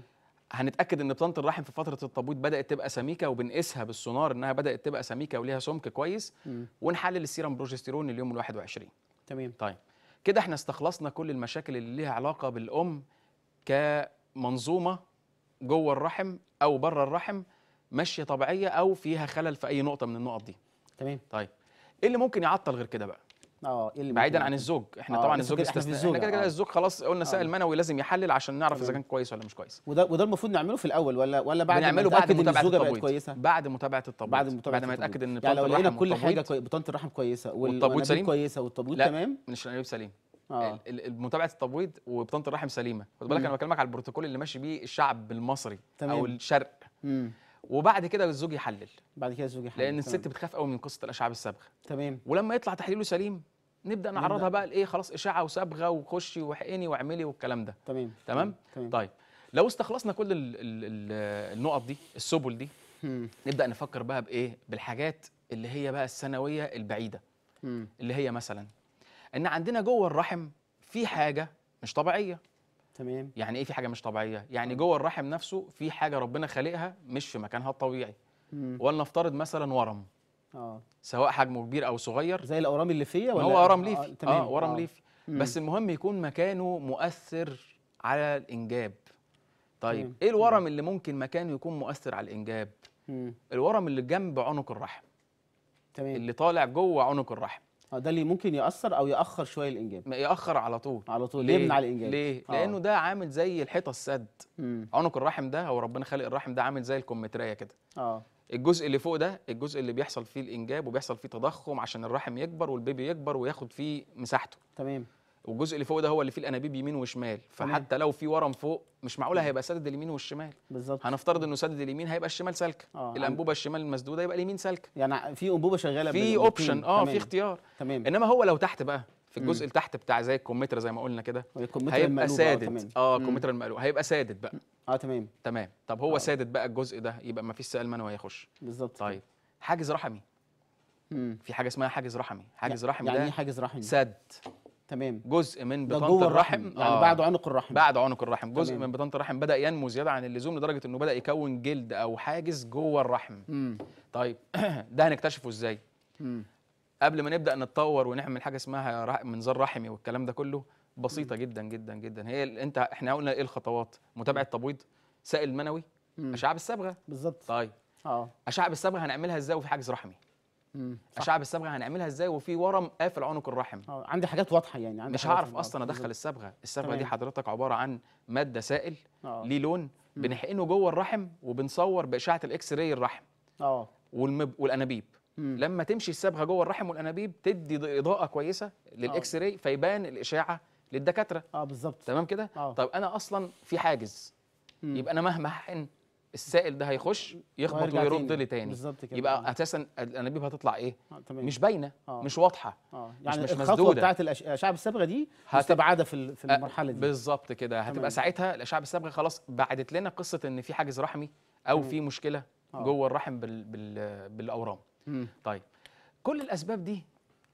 هنتاكد ان بطانه الرحم في فتره التبويض بدات تبقى سميكه وبنقيسها بالسونار انها بدات تبقى سميكه وليها سمك كويس ونحلل السيرم بروجستيرون اليوم ال21 تمام طيب كده احنا استخلصنا كل المشاكل اللي ليها علاقه بالام كمنظومه جوه الرحم او بره الرحم ماشيه طبيعيه او فيها خلل في اي نقطه من النقط دي تمام طيب ايه اللي ممكن يعطل غير كده بقى اه إيه اللي بعيدا عن الزوج احنا آه، طبعا الزوج استثناء احنا كده كده آه. الزوج خلاص قلنا آه. سائل منوي لازم يحلل عشان نعرف اذا كان كويس ولا مش كويس وده وده المفروض نعمله في الاول ولا ولا بعد بنعمله بعد متابعه الزوجه بقت كويسه بعد متابعه التبويض بعد متابعه بعد ما يتاكد ان يعني لو لقينا كل حاجه بطانه الرحم كويسه والتبويض سليم كويسه والتبويض تمام مش سليم آه. متابعه التبويض وبطانه الرحم سليمه خد بالك انا بكلمك على البروتوكول اللي ماشي بيه الشعب المصري تمام. او الشرق وبعد كده الزوج يحلل بعد كده الزوج يحلل لان الست بتخاف قوي من قصه الاشعاب الصبغه تمام ولما يطلع تحليله سليم نبدا نعرضها بقى لايه خلاص اشاعه وصبغه وخشي وحقني واعملي والكلام ده تمام تمام, طيب لو استخلصنا كل الـ الـ النقط دي السبل دي نبدا نفكر بقى بايه بالحاجات اللي هي بقى السنويه البعيده اللي هي مثلا ان عندنا جوه الرحم في حاجه مش طبيعيه تمام يعني ايه في حاجه مش طبيعيه يعني جوه الرحم نفسه في حاجه ربنا خالقها مش في مكانها الطبيعي ولنفترض مثلا ورم آه. سواء حجمه كبير او صغير زي الاورام الليفيه ولا هو ورم آه، ليفي اه, آه ورم آه. ليفي بس المهم يكون مكانه مؤثر على الانجاب طيب مم. ايه الورم مم. اللي ممكن مكانه يكون مؤثر على الانجاب مم. الورم اللي جنب عنق الرحم تمام اللي طالع جوه عنق الرحم اه ده اللي ممكن ياثر او ياخر شويه الانجاب ما ياخر على طول على طول ليه؟ يمنع الانجاب ليه آه. لانه ده عامل زي الحيطه السد مم. عنق الرحم ده هو ربنا خلق الرحم ده عامل زي الكمتريه كده اه الجزء اللي فوق ده الجزء اللي بيحصل فيه الانجاب وبيحصل فيه تضخم عشان الرحم يكبر والبيبي يكبر وياخد فيه مساحته تمام والجزء اللي فوق ده هو اللي فيه الانابيب يمين وشمال فحتى لو في ورم فوق مش معقوله هيبقى سدد اليمين والشمال بالظبط هنفترض انه سدد اليمين هيبقى الشمال سالكه آه. الانبوبه الشمال المسدوده يبقى اليمين سالكه يعني في انبوبه شغاله في اوبشن اه في اختيار تمام انما هو لو تحت بقى في الجزء اللي تحت بتاع زي الكمثرى زي ما قلنا كده هيبقى آه، سادد اه الكمثرى المقلوب هيبقى سادد بقى اه تمام تمام طب هو آه. سادد بقى الجزء ده يبقى ما فيش سائل منوي هيخش بالظبط طيب حاجز رحمي مم. في حاجه اسمها حاجز رحمي حاجز رحمي يعني ده إيه حاجز رحمي سد تمام جزء من بطانه الرحم يعني آه. بعد عنق الرحم بعد عنق الرحم جزء تمام. من بطانه الرحم بدا ينمو زياده عن اللزوم لدرجه انه بدا يكون جلد او حاجز جوه الرحم مم. طيب ده هنكتشفه ازاي مم. قبل ما نبدا نتطور ونعمل حاجه اسمها منظار رحمي والكلام ده كله بسيطه جدا جدا جدا هي انت احنا قلنا ايه الخطوات متابعه تبويض سائل منوي اشعاب بالصبغه بالظبط طيب اه اشعاب بالصبغه هنعملها ازاي وفي حاجز رحمي اشعاب بالصبغه هنعملها ازاي وفي ورم قافل عنق الرحم اه عندي حاجات واضحه يعني عندي مش هعرف اصلا ادخل الصبغه الصبغه دي حضرتك عباره عن ماده سائل أوه. ليه لون بنحقنه جوه الرحم وبنصور باشعه الاكس راي الرحم اه والمب... والانابيب مم. لما تمشي الصبغه جوه الرحم والانابيب تدي اضاءه كويسه للاكس آه. راي فيبان الاشاعه للدكاتره اه بالظبط تمام كده آه. طب انا اصلا في حاجز مم. يبقى انا مهما احقن السائل ده هيخش يخبط ويرد لي تاني بالظبط كده يبقى اساسا الانابيب هتطلع ايه آه تمام. مش باينه آه. مش واضحه آه. يعني مش, مش الخطوه بتاعت بتاعه الاشعه الصبغه دي هت... مستبعده في في المرحله دي بالظبط كده هتبقى تمام. ساعتها الاشعه الصبغه خلاص بعدت لنا قصه ان في حاجز رحمي او مم. في مشكله آه. جوه الرحم بال... بال... بالاورام مم. طيب كل الاسباب دي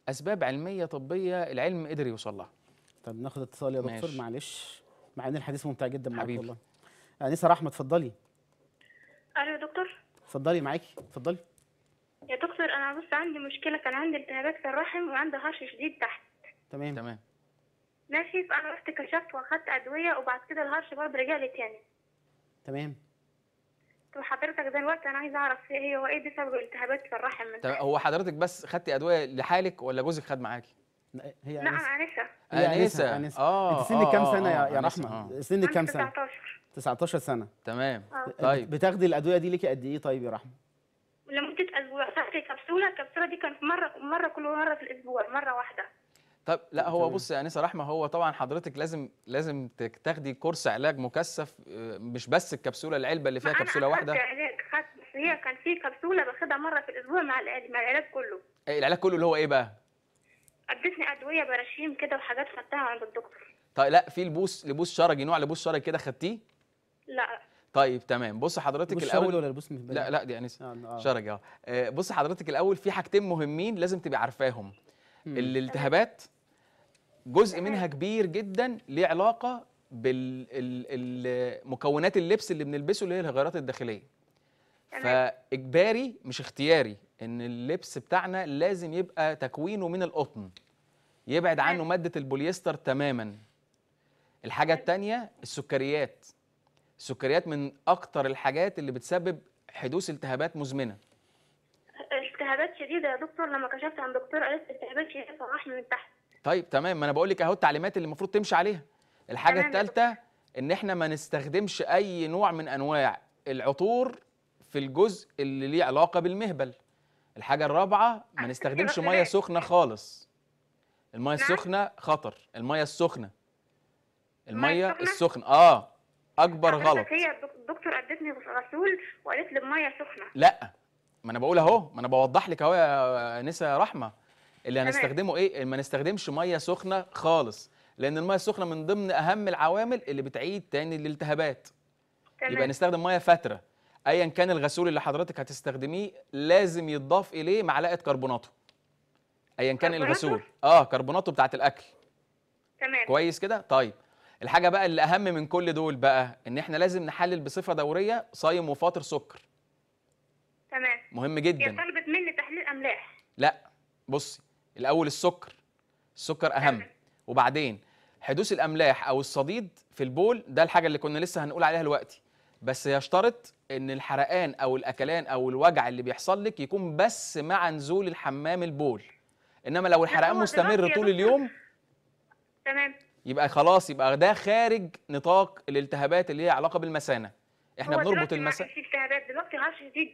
اسباب علميه طبيه العلم قدر يوصل لها طب ناخد اتصال يا دكتور معلش مع ان الحديث ممتع جدا معاك والله انسه رحمه اتفضلي الو يا دكتور اتفضلي معاكي اتفضلي يا دكتور انا بص عندي مشكله كان عندي التهابات في الرحم وعندي هرش شديد تحت تمام تمام ماشي فانا رحت كشفت واخدت ادويه وبعد كده الهرش برضه رجع لي تاني تمام طب حضرتك دلوقتي انا عايزه اعرف ايه هي هو ايه سبب الالتهابات في الرحم من طب هو حضرتك بس خدتي ادويه لحالك ولا جوزك خد معاكي؟ هي لا انسه انسه اه انت سنك آه، آه، آه. كام سنه يا, يا رحمه؟ سنك كام سنه؟ 19 19 سنه تمام آه. طيب بتاخدي الادويه دي ليكي قد ايه طيب يا رحمه؟ لمده اسبوع خدت كبسوله الكبسوله دي كانت مره مره كل مره في الاسبوع مره واحده طب لا هو بص يا انسه رحمه هو طبعا حضرتك لازم لازم تاخدي كورس علاج مكثف آه، مش بس الكبسوله العلبه اللي فيها كبسوله واحده علاج هي كان في كبسوله باخدها مره في الاسبوع مع مع العلاج كله إيه، العلاج كله اللي هو ايه بقى؟ ادتني ادويه براشيم كده وحاجات خدتها عند الدكتور طيب لا في البوس لبوس شرجي نوع لبوس شرجي كده خدتيه؟ لا طيب تمام بص حضرتك الاول ولا البوس لا لا دي انسه آه،, آه. شرجي آه. اه بص حضرتك الاول في حاجتين مهمين لازم تبقي عارفاهم الالتهابات جزء منها كبير جدا ليه علاقه بالمكونات اللبس اللي بنلبسه اللي هي الغيرات الداخليه فاجباري مش اختياري ان اللبس بتاعنا لازم يبقى تكوينه من القطن يبعد عنه ماده البوليستر تماما الحاجه الثانيه السكريات السكريات من اكتر الحاجات اللي بتسبب حدوث التهابات مزمنه التهابات شديده يا دكتور لما كشفت عن دكتور قالت التهابات شديده فراح من تحت طيب تمام ما انا بقول لك اهو التعليمات اللي المفروض تمشي عليها الحاجه الثالثه ان احنا ما نستخدمش اي نوع من انواع العطور في الجزء اللي ليه علاقه بالمهبل الحاجه الرابعه ما نستخدمش ميه سخنه خالص الميه نعم. السخنه خطر الميه السخنه الميه السخنه اه اكبر غلط هي الدكتور ادتني غسول وقالت لي الميه سخنه لا ما انا بقول اهو ما انا بوضح لك اهو يا نسا رحمه اللي هنستخدمه ايه ما نستخدمش ميه سخنه خالص لان الميه السخنه من ضمن اهم العوامل اللي بتعيد تاني الالتهابات تمام. يبقى نستخدم ميه فتره ايا كان الغسول اللي حضرتك هتستخدميه لازم يتضاف اليه معلقه كربوناتو ايا كان الغسول اه كربوناتو بتاعه الاكل تمام كويس كده طيب الحاجه بقى اللي اهم من كل دول بقى ان احنا لازم نحلل بصفه دوريه صايم وفاطر سكر تمام مهم جدا هي طلبت مني تحليل املاح لا بصي الاول السكر السكر اهم تمام. وبعدين حدوث الاملاح او الصديد في البول ده الحاجه اللي كنا لسه هنقول عليها دلوقتي بس يشترط ان الحرقان او الاكلان او الوجع اللي بيحصل لك يكون بس مع نزول الحمام البول انما لو الحرقان مستمر طول اليوم تمام يبقى خلاص يبقى ده خارج نطاق الالتهابات اللي هي علاقه بالمثانه احنا بنربط المثانه التهابات دلوقتي غش شديد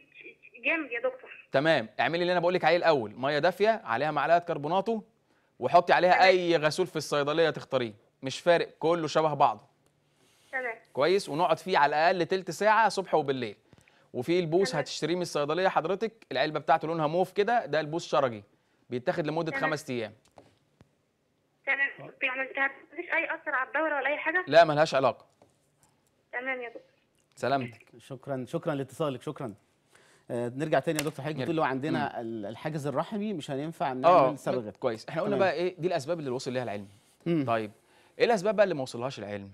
جامد يا دكتور تمام اعملي اللي انا بقول لك عليه الاول ميه دافيه عليها معلقه كربوناتو وحطي عليها تمام. اي غسول في الصيدليه تختاريه مش فارق كله شبه بعضه تمام كويس ونقعد فيه على الاقل تلت ساعه صبح وبالليل وفي البوس هتشتريه من الصيدليه حضرتك العلبه بتاعته لونها موف كده ده البوس شرجي بيتاخد لمده تمام. خمس ايام تمام يعني انت مفيش اي اثر على الدوره ولا اي حاجه لا ملهاش علاقه تمام يا دكتور سلامتك شكرا شكرا لاتصالك شكرا آه، نرجع تاني يا دكتور حضرتك بتقول لو عندنا الحاجز الرحمي مش هينفع نعمل صبغه آه، طيب، كويس احنا قلنا بقى ايه دي الاسباب اللي وصل ليها العلم مم. طيب ايه الاسباب بقى اللي ما وصلهاش العلم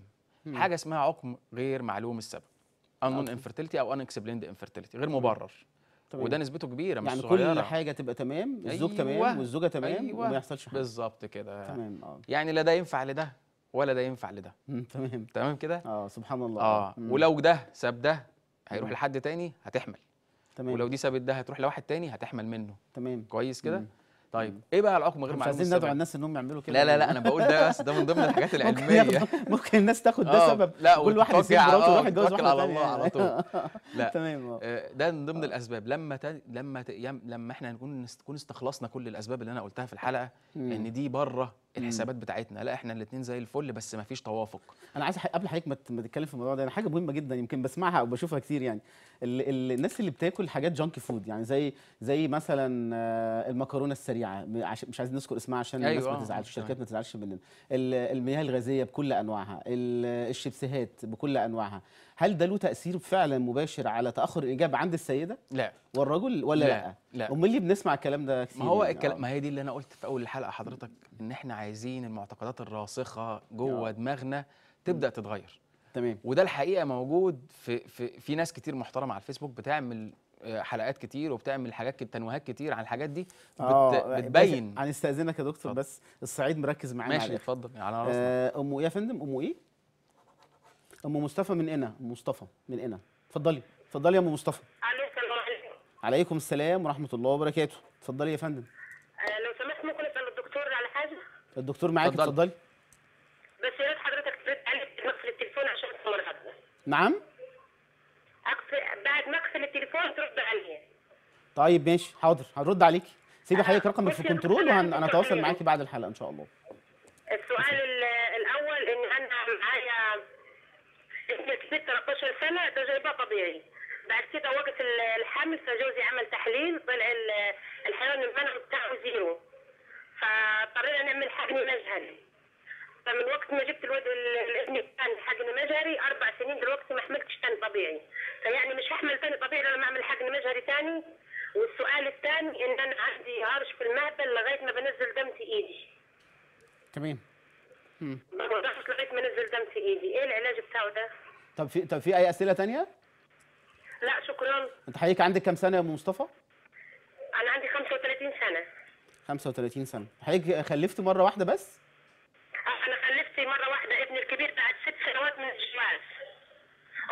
مم. حاجه اسمها عقم غير معلوم السبب انون انفيرتيلتي او انكسبلند انفيرتيلتي غير مبرر طبعا. وده نسبته كبيره مش يعني صغيره كل حاجه تبقى تمام الزوج أيوة. تمام والزوجه تمام أيوة. وما يحصلش حاجه بالظبط كده تمام اه يعني لا ده ينفع لده ولا ده ينفع لده تمام تمام كده اه سبحان الله اه مم. ولو ده ساب ده هيروح لحد تاني هتحمل تمام ولو دي سابت ده هتروح لواحد تاني هتحمل منه تمام كويس كده طيب ايه بقى العقم غير معلوم عايزين ندعو الناس انهم يعملوا كده لا لا لا انا بقول ده بس ده من ضمن الحاجات العلميه ممكن, الناس تاخد ده آه، سبب لا كل واحد يسيب مراته آه، ويروح يتجوز واحده على الله على طول لا تمام آه، ده من ضمن الاسباب لما لما لما احنا نكون نكون استخلصنا كل الاسباب اللي انا قلتها في الحلقه ان دي بره الحسابات بتاعتنا لا احنا الاثنين زي الفل بس ما فيش توافق انا عايز قبل حضرتك ما تتكلم في الموضوع ده انا يعني حاجه مهمه جدا يمكن بسمعها او بشوفها كتير يعني ال ال الناس اللي بتاكل حاجات جانك فود يعني زي زي مثلا آه، المكرونه السريعه مش عايزين نذكر اسمها عشان أيوة. الناس ما آه، تزعلش الشركات ما تزعلش مننا المياه الغازيه بكل انواعها الشيبسيهات بكل انواعها هل ده له تاثير فعلا مباشر على تاخر الاجابه عند السيده لا والرجل ولا لا لا, لا. امال ليه بنسمع الكلام ده كتير ما هو يعني. الكلام آه. ما هي دي اللي انا قلت في اول الحلقه حضرتك ان احنا عايزين المعتقدات الراسخه جوه آه. دماغنا تبدا تتغير تمام وده الحقيقه موجود في في في ناس كتير محترمه على الفيسبوك بتعمل آه، حلقات كتير وبتعمل حاجات تنويهات كتير عن الحاجات دي بت بتبين عن استاذنك يا دكتور فضل. بس الصعيد مركز معانا ماشي اتفضل على راسنا آه امه ايه يا فندم امه ايه ام مصطفى من هنا ام مصطفى من هنا اتفضلي اتفضلي يا ام مصطفى عليكم السلام ورحمه الله وبركاته اتفضلي يا فندم آه، لو سمحت ممكن اسال الدكتور على حاجه الدكتور معاك اتفضلي بس يا ريت حضرتك ترد علي في التليفون عشان مرهبه نعم بعد ما اقفل التليفون ترد عليا طيب ماشي حاضر هرد عليكي سيبي آه، حضرتك رقمك في كنترول وهنتواصل اتواصل معاكي بعد الحلقه ان شاء الله السؤال ست 13 سنه ده جايباه طبيعي بعد كده وقت الحمل فجوزي عمل تحليل طلع الحيوان المنع بتاعه زيرو فاضطرينا نعمل حقن مجهري فمن وقت ما جبت الولد الابن كان حقن مجهري اربع سنين دلوقتي ما حملتش ثاني طبيعي فيعني مش هحمل ثاني طبيعي لما اعمل حقن مجهري ثاني والسؤال الثاني ان انا عندي هرش في المهبل لغايه ما بنزل دم في ايدي تمام ما لغايه ما نزل دم في ايدي ايه العلاج بتاعه ده؟ طب في طب في اي اسئله ثانيه؟ لا شكرا انت حضرتك عندك كام سنه يا ام مصطفى؟ انا عندي 35 سنه 35 سنه حضرتك خلفت مره واحده بس؟ آه، انا خلفت مره واحده ابني الكبير بعد ست سنوات من الجواز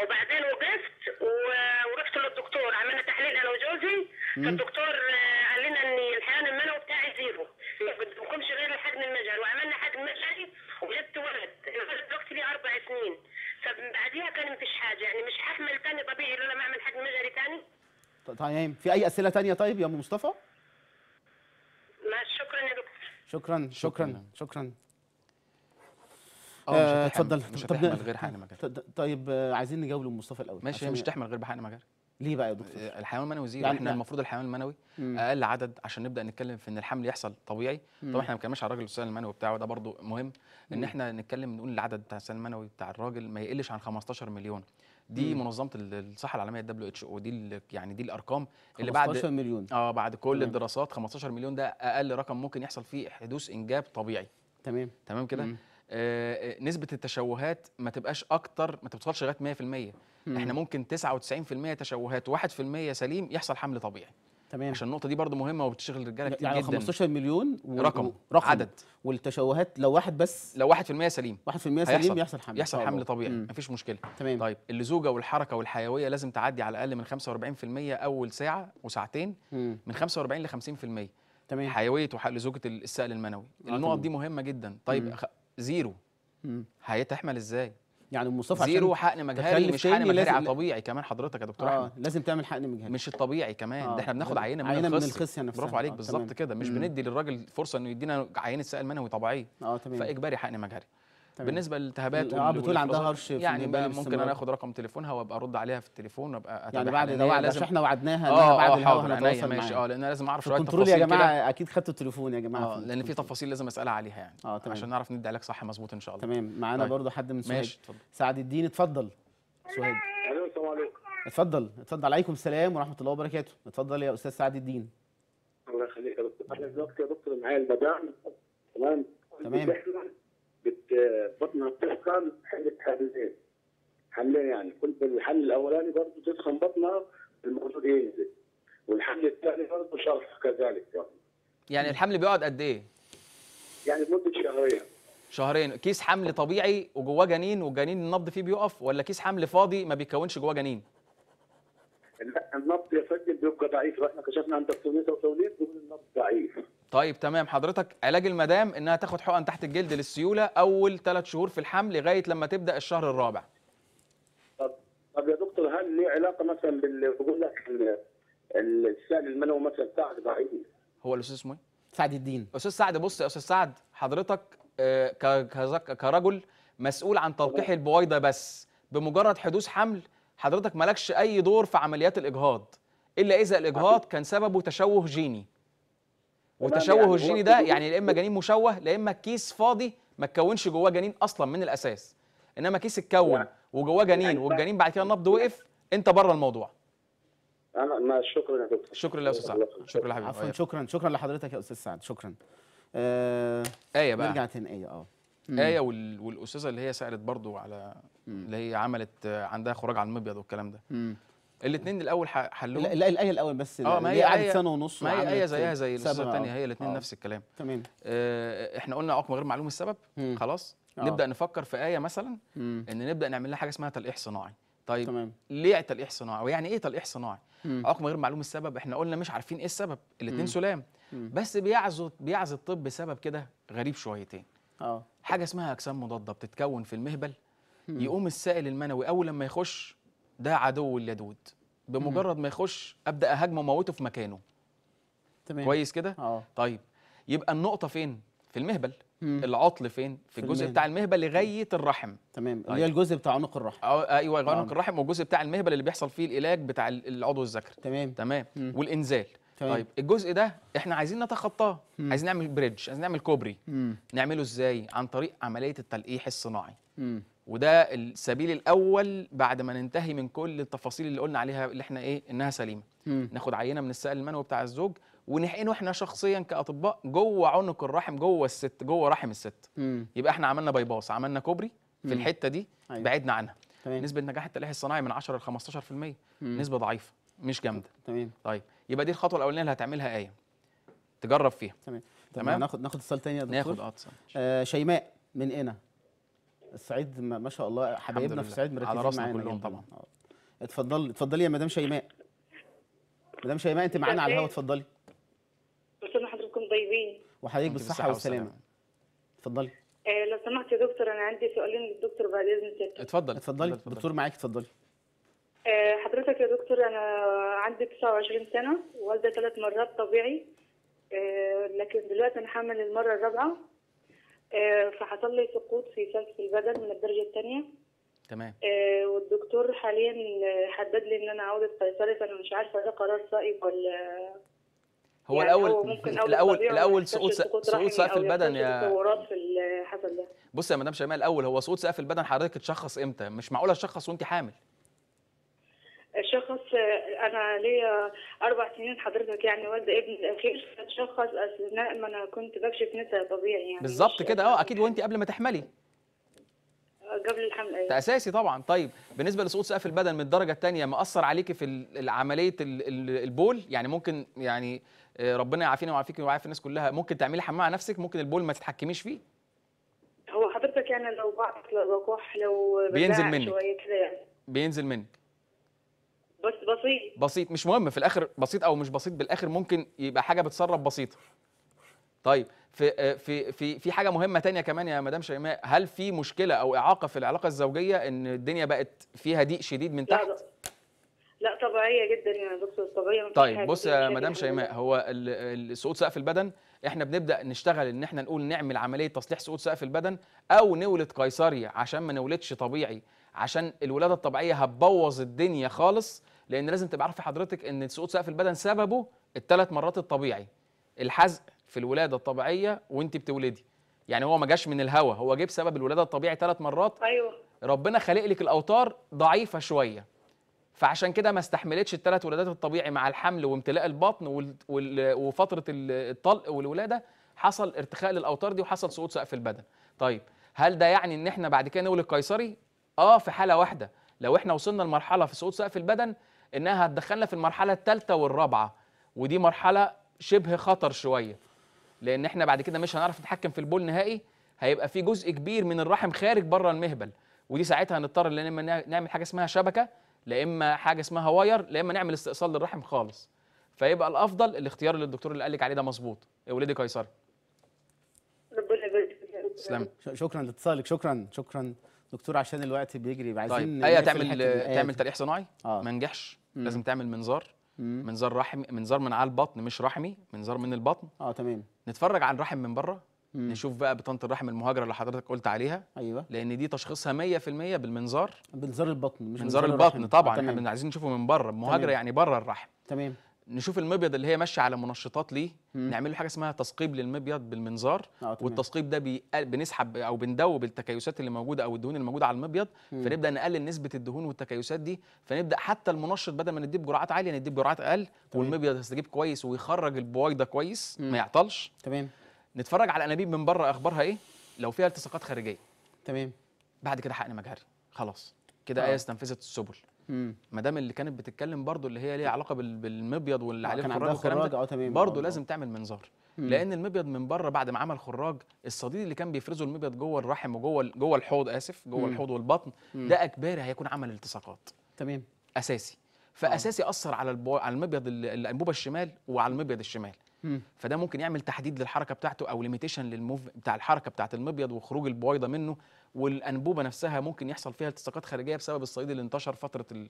وبعدين وقفت ورحت للدكتور عملنا تحليل انا وجوزي فالدكتور آه، قال لنا ان الحيوان المنوي قدمكمش غير لحد من وعملنا حد من وجبت ولد الولد الوقت لي اربع سنين فبعديها كان مفيش حاجه يعني مش ححمل ثاني طبيعي لولا ما اعمل حد من ثاني طيب يعني في اي اسئله ثانيه طيب يا ام مصطفى؟ ما شكرا يا دكتور شكرا شكرا شكرا اه مش هتحمل غير حقن مجاري طيب آه، عايزين نجاوب لمصطفى الاول ماشي مش هتحمل غير بحقن مجاري ليه بقى يا دكتور؟ آه، الحيوان المنوي زيرو يعني احنا لا. المفروض الحيوان المنوي مم. اقل عدد عشان نبدا نتكلم في ان الحمل يحصل طبيعي مم. طبعا احنا ما بنتكلمش على الراجل السؤال المنوي بتاعه ده برضو مهم ان مم. احنا نتكلم نقول العدد بتاع السؤال المنوي بتاع الراجل ما يقلش عن 15 مليون دي مم. منظمه الصحه العالميه الدبليو اتش او دي يعني دي الارقام اللي بعد 15 مليون اه بعد كل تمام. الدراسات 15 مليون ده اقل رقم ممكن يحصل فيه حدوث انجاب طبيعي تمام تمام كده آه، آه، نسبه التشوهات ما تبقاش اكتر ما توصلش لغايه 100% احنا ممكن 99% تشوهات و1% سليم يحصل حمل طبيعي تمام عشان النقطه دي برضو مهمه وبتشغل الرجاله يعني كتير يعني جدا 15 مليون و... رقم, رقم عدد والتشوهات لو واحد بس لو 1% سليم 1% سليم يحصل حمل يحصل حمل طبيعي مم. مفيش مشكله تمام طيب اللزوجه والحركه والحيويه لازم تعدي على الاقل من 45% اول ساعه وساعتين مم. من 45 ل 50% تمام حيويه وحق لزوجه السائل المنوي آه، النقط دي مهمه جدا طيب مم. زيرو هيتحمل ازاي يعني مصطفى زيرو حقن مجهري مش حقن مجهري على طبيعي كمان حضرتك يا دكتور آه احمد لازم تعمل حقن مجهري مش الطبيعي كمان آه ده احنا بناخد عينه من عينه من برافو عليك آه بالظبط كده مش مم. بندي للراجل فرصه انه يدينا عينه سائل منوي طبيعيه اه تمام فاجباري حقن مجهري تمام. بالنسبه للالتهابات اه بتقول عندها هرش يعني بقى ممكن انا اخد رقم تليفونها وابقى ارد عليها في التليفون وابقى يعني بعد ده لازم احنا وعدناها انها آه،, اه بعد آه، الهوا هنتواصل ماشي اه لان لازم اعرف شويه تفاصيل يا جماعه كده. اكيد خدتوا التليفون يا جماعه اه لان في تفاصيل لازم اسالها عليها يعني اه تمام عشان نعرف ندي علاج صح مظبوط ان شاء الله تمام معانا طيب. برضو حد من سوهاج سعد الدين اتفضل سوهاج الو السلام عليكم اتفضل اتفضل عليكم السلام ورحمه الله وبركاته اتفضل يا استاذ سعد الدين الله يخليك يا دكتور احنا دلوقتي يا دكتور معايا البداع تمام تمام بطنها بتسخن حملت حملين حلين يعني كل الحل الاولاني برضه تسخن بطنها المفروض ينزل والحمل الثاني برضه شرح كذلك يعني يعني الحمل بيقعد قد ايه؟ يعني لمده شهرين شهرين كيس حمل طبيعي وجواه جنين والجنين النبض فيه بيقف ولا كيس حمل فاضي ما بيتكونش جواه جنين؟ النبض يا بيبقى ضعيف واحنا كشفنا عند دكتور وتوليد بيقول النبض ضعيف طيب تمام حضرتك علاج المدام انها تاخد حقن تحت الجلد للسيوله اول ثلاث شهور في الحمل لغايه لما تبدا الشهر الرابع طب طب يا دكتور هل ليه علاقه مثلا بال بقول لك السائل المنوي مثلا سعد ضعيف هو الاستاذ اسمه ايه؟ سعد الدين استاذ سعد بص يا استاذ سعد حضرتك آه، كرجل مسؤول عن تلقيح البويضه بس بمجرد حدوث حمل حضرتك مالكش اي دور في عمليات الاجهاض الا اذا الاجهاض كان سببه تشوه جيني وتشوه يعني الجيني ده يعني يا اما جنين مشوه يا اما كيس فاضي ما تكونش جواه جنين اصلا من الاساس انما كيس اتكون يعني وجواه جنين يعني والجنين بعد كده النبض يعني وقف انت بره الموضوع انا شكرا يا دكتور شكرا يا استاذ سعد شكرا لحضرتك عفوا شكرا شكرا لحضرتك يا استاذ سعد شكرا آه ايه بقى نرجع تاني ايه اه ايه والاستاذه اللي هي سالت برضو على مم. اللي هي عملت عندها خراج على المبيض والكلام ده الاثنين الاول حلوه لا الايه الاول بس اه ما هي قعدت آية سنه ونص ما هي ايه زيها زي الاستاذه الثانيه هي الاثنين آه. نفس الكلام تمام آه احنا قلنا عقم غير معلوم السبب مم. خلاص أوه. نبدا نفكر في ايه مثلا مم. ان نبدا نعمل لها حاجه اسمها تلقيح صناعي طيب تمام. ليه تلقيح صناعي ويعني ايه تلقيح صناعي عقم غير معلوم السبب احنا قلنا مش عارفين ايه السبب الاثنين سلام مم. بس بيعزو بيعزو الطب سبب كده غريب شويتين اه حاجه اسمها اجسام مضاده بتتكون في المهبل يقوم السائل المنوي اول لما يخش ده عدو اليدود بمجرد ما يخش ابدا اهاجمه وموته في مكانه تمام كويس كده اه طيب يبقى النقطه فين في المهبل مم. العطل فين في, في الجزء المهبل. بتاع المهبل لغايه الرحم تمام اللي طيب. هي الجزء بتاع عنق الرحم اه ايوه عنق آه. الرحم والجزء بتاع المهبل اللي بيحصل فيه العلاج بتاع العضو الذكري تمام تمام مم. والانزال تمام. طيب الجزء ده احنا عايزين نتخطاه عايزين نعمل بريدج عايزين نعمل كوبري مم. نعمله ازاي عن طريق عمليه التلقيح الصناعي مم. وده السبيل الاول بعد ما ننتهي من كل التفاصيل اللي قلنا عليها اللي احنا ايه انها سليمه مم. ناخد عينه من السائل المنوي بتاع الزوج ونحقنه احنا شخصيا كاطباء جوه عنق الرحم جوه الست جوه رحم الست مم. يبقى احنا عملنا باي باص عملنا كوبري في الحته دي أيوة. بعدنا عنها تمام. نسبه نجاح التلقيح الصناعي من 10 ل 15% مم. نسبه ضعيفه مش جامده تمام طيب يبقى دي الخطوه الاولانيه اللي هتعملها ايه تجرب فيها تمام تمام ناخد ناخد اتصال ثاني يا دكتور ناخد اه, آه، شيماء من هنا الصعيد ما شاء الله حبايبنا في الصعيد مركزين معانا كلهم يعني. طبعا آه. اتفضلي اتفضلي يا مدام شيماء مدام شيماء انت معانا على الهوا اتفضلي بس حضرتكم طيبين وحضرتك بالصحه والسلامه اتفضلي آه لو سمحت يا دكتور انا عندي سؤالين للدكتور بعد اذنك اتفضلي اتفضلي الدكتور معاك اتفضلي آه، حضرتك يا دكتور انا عندي 29 سنه والده ثلاث مرات طبيعي آه، لكن دلوقتي انا حامل المره الرابعه آه، فحصل لي سقوط في سلس البدن من الدرجه الثانيه تمام والدكتور حاليا حدد لي ان انا عاوزه قيصري فانا مش عارفه ده قرار صائب ولا هو يعني الاول هو الاول الاول سقوط سقوط سقف البدن يا بص يا مدام شيماء الاول هو سقوط سقف البدن حضرتك اتشخص امتى مش معقوله تشخص وانت حامل شخص انا ليا اربع سنين حضرتك يعني والد ابن الاخير شخص اثناء ما انا كنت بكشف نسا طبيعي يعني بالظبط كده اه اكيد وانت قبل ما تحملي آه، قبل الحمل ايوه اساسي طبعا طيب بالنسبه لسقوط سقف البدن من الدرجه الثانيه مأثر عليكي في عمليه البول يعني ممكن يعني آه، ربنا يعافينا ويعافيك ويعافي الناس كلها ممكن تعملي حمام على نفسك ممكن البول ما تتحكميش فيه هو حضرتك يعني لو بعض لو بينزل منك شويه كده يعني بينزل منك بس بسيط بسيط مش مهم في الاخر بسيط او مش بسيط بالاخر ممكن يبقى حاجه بتسرب بسيطه طيب في في في في حاجه مهمه تانية كمان يا مدام شيماء هل في مشكله او اعاقه في العلاقه الزوجيه ان الدنيا بقت فيها ضيق شديد من تحت لا, لا طبيعيه جدا يا دكتور طبيعيه طيب بص يا مدام شيماء هو سقوط سقف البدن احنا بنبدا نشتغل ان احنا نقول نعمل عمليه تصليح سقوط سقف البدن او نولد قيصري عشان ما نولدش طبيعي عشان الولاده الطبيعيه هتبوظ الدنيا خالص لان لازم تبقى عارفه حضرتك ان سقوط سقف البدن سببه الثلاث مرات الطبيعي الحزق في الولاده الطبيعيه وانت بتولدي يعني هو ما جاش من الهوا هو جه بسبب الولاده الطبيعي ثلاث مرات ايوه ربنا خالق لك الاوتار ضعيفه شويه فعشان كده ما استحملتش الثلاث ولادات الطبيعي مع الحمل وامتلاء البطن وفتره الطلق والولاده حصل ارتخاء للاوتار دي وحصل سقوط سقف البدن طيب هل ده يعني ان احنا بعد كده نولد قيصري اه في حاله واحده لو احنا وصلنا لمرحله في سقوط سقف البدن انها هتدخلنا في المرحله الثالثه والرابعه ودي مرحله شبه خطر شويه لان احنا بعد كده مش هنعرف نتحكم في البول نهائي هيبقى في جزء كبير من الرحم خارج بره المهبل ودي ساعتها هنضطر ان اما نعمل حاجه اسمها شبكه لا اما حاجه اسمها واير لا اما نعمل استئصال للرحم خالص فيبقى الافضل الاختيار اللي الدكتور اللي قال لك عليه ده مظبوط يا قيصري ربنا يبارك فيك شكرا لاتصالك شكرا شكرا دكتور عشان الوقت بيجري عايزين طيب ايه تعمل تعمل تلقيح صناعي آه. ما نجحش مم. لازم تعمل منظار مم. منظار رحمي منظار من على البطن مش رحمي منظار من البطن اه تمام نتفرج على الرحم من بره مم. نشوف بقى بطانه الرحم المهاجره اللي حضرتك قلت عليها ايوه لان دي تشخيصها 100% بالمنظار منظار البطن مش منظار البطن طبعا آه، احنا عايزين نشوفه من بره المهاجره يعني بره الرحم تمام نشوف المبيض اللي هي ماشيه على منشطات ليه نعمل له حاجه اسمها تثقيب للمبيض بالمنظار آه، والتثقيب ده آه، بنسحب او بندوب التكيسات اللي موجوده او الدهون اللي موجوده على المبيض مم. فنبدا نقلل نسبه الدهون والتكيسات دي فنبدا حتى المنشط بدل ما نديه بجرعات عاليه نديه بجرعات اقل والمبيض يستجيب كويس ويخرج البويضه كويس مم. ما يعطلش تمام نتفرج على الانابيب من بره اخبارها ايه لو فيها التصاقات خارجيه تمام بعد كده حقن مجهري خلاص كده آه. ايه استنفذت السبل مدام اللي كانت بتتكلم برضو اللي هي ليها علاقه بالمبيض واللي آه، عليه الخراج والكلام ده آه، برضه آه. لازم تعمل منظار لان المبيض من بره بعد ما عمل خراج الصديد اللي كان بيفرزه المبيض جوه الرحم وجوه جوه الحوض اسف جوه الحوض والبطن ده اجباري هيكون عمل التصاقات تمام اساسي فاساسي اثر على البو... على المبيض الانبوبه الشمال وعلى المبيض الشمال مم. فده ممكن يعمل تحديد للحركه بتاعته او ليميتيشن للموف بتاع الحركه بتاعه المبيض وخروج البويضه منه والانبوبه نفسها ممكن يحصل فيها التصاقات خارجيه بسبب الصعيد اللي انتشر فتره آه.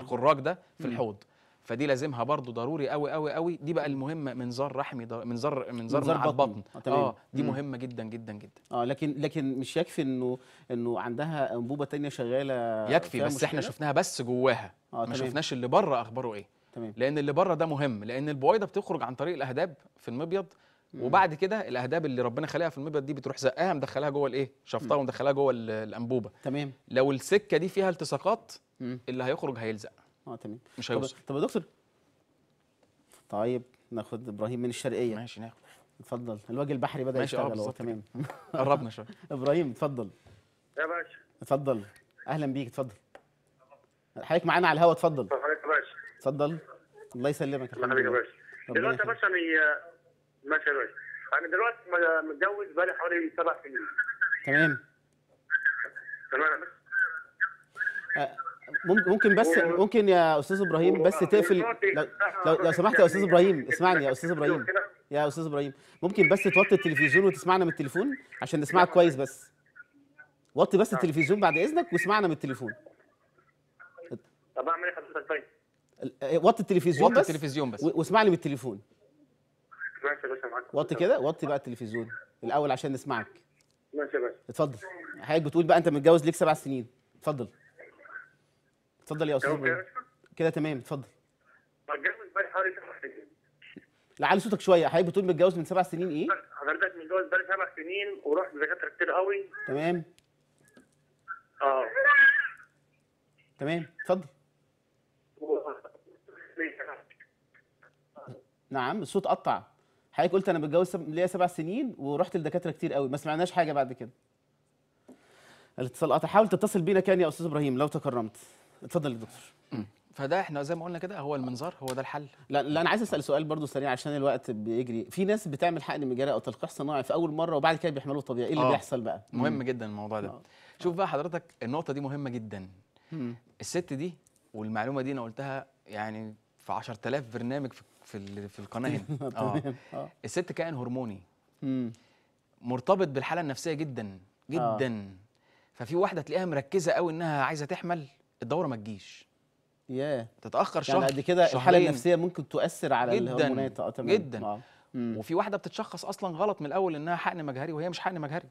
الخراج ده في الحوض فدي لازمها برضو ضروري قوي قوي قوي دي بقى المهمه منظار رحمي منظار منظار مع البطن آه،, اه دي مم. مهمه جدا جدا جدا اه لكن لكن مش يكفي انه انه عندها انبوبه تانية شغاله يكفي بس مشكلة. احنا شفناها بس جواها آه ما شفناش اللي بره اخباره ايه تمام. لان اللي بره ده مهم لان البويضه بتخرج عن طريق الاهداب في المبيض وبعد كده الاهداب اللي ربنا خلقها في المبيض دي بتروح زقاها مدخلاها جوه الايه شفطها ومدخلاها جوه الانبوبه تمام لو السكه دي فيها التصاقات اللي هيخرج هيلزق اه تمام مش هيوصل طب يا دكتور طيب ناخد ابراهيم من الشرقيه ماشي ناخد اتفضل الوجه البحري بدا آه، يشتغل اهو تمام قربنا شويه ابراهيم اتفضل يا باشا اتفضل اهلا بيك اتفضل حضرتك معانا على الهوا اتفضل حضرتك يا باشا اتفضل الله يسلمك يا حبيبي يا باشا دلوقتي يا باشا ما شغلت انا دلوقتي متجوز بقالي حوالي سبع سنين تمام تمام آه، ممكن بس ممكن يا استاذ ابراهيم بس تقفل لو لو سمحت يا استاذ ابراهيم اسمعني يا استاذ ابراهيم يا استاذ ابراهيم ممكن بس توطي التلفزيون وتسمعنا من التليفون عشان نسمعك كويس بس وطي بس التلفزيون بعد اذنك واسمعنا من التليفون طب اعمل ايه حضرتك طيب آه، وطي التلفزيون بس وطي التلفزيون بس واسمعني من التليفون ماشي وطي كده وطي بقى التلفزيون الاول عشان نسمعك ماشي يا باشا اتفضل حضرتك بتقول بقى انت متجوز ليك سبع سنين اتفضل اتفضل يا استاذ كده تمام اتفضل لا علي لعلي صوتك شويه حضرتك بتقول متجوز من سبع سنين ايه حضرتك متجوز بقى سبع سنين ورحت دكاتره كتير قوي تمام اه تمام اتفضل نعم الصوت قطع حضرتك قلت انا متجوز ليا سبع سنين ورحت لدكاتره كتير قوي ما سمعناش حاجه بعد كده الاتصال قطع آه، حاول تتصل بينا كان يا استاذ ابراهيم لو تكرمت اتفضل يا دكتور فده احنا زي ما قلنا كده هو المنظار هو ده الحل لا, لا انا عايز اسال سؤال برضو سريع عشان الوقت بيجري في ناس بتعمل حقن مجاري او تلقيح صناعي في اول مره وبعد كده بيحملوه طبيعي ايه اللي آه. بيحصل بقى مهم جدا الموضوع ده آه. شوف بقى حضرتك النقطه دي مهمه جدا مم. الست دي والمعلومه دي انا قلتها يعني في 10000 برنامج في في في القناه آه،, آه. اه الست كائن هرموني مرتبط بالحاله النفسيه جدا جدا آه. ففي واحده تلاقيها مركزه قوي انها عايزه تحمل الدوره ما تجيش ياه تتاخر يعني شهر قد كده الحاله النفسيه ممكن تؤثر على جداً الهرمونات اه تمام جدا آه. وفي واحده بتتشخص اصلا غلط من الاول انها حقن مجهري وهي مش حقن مجهري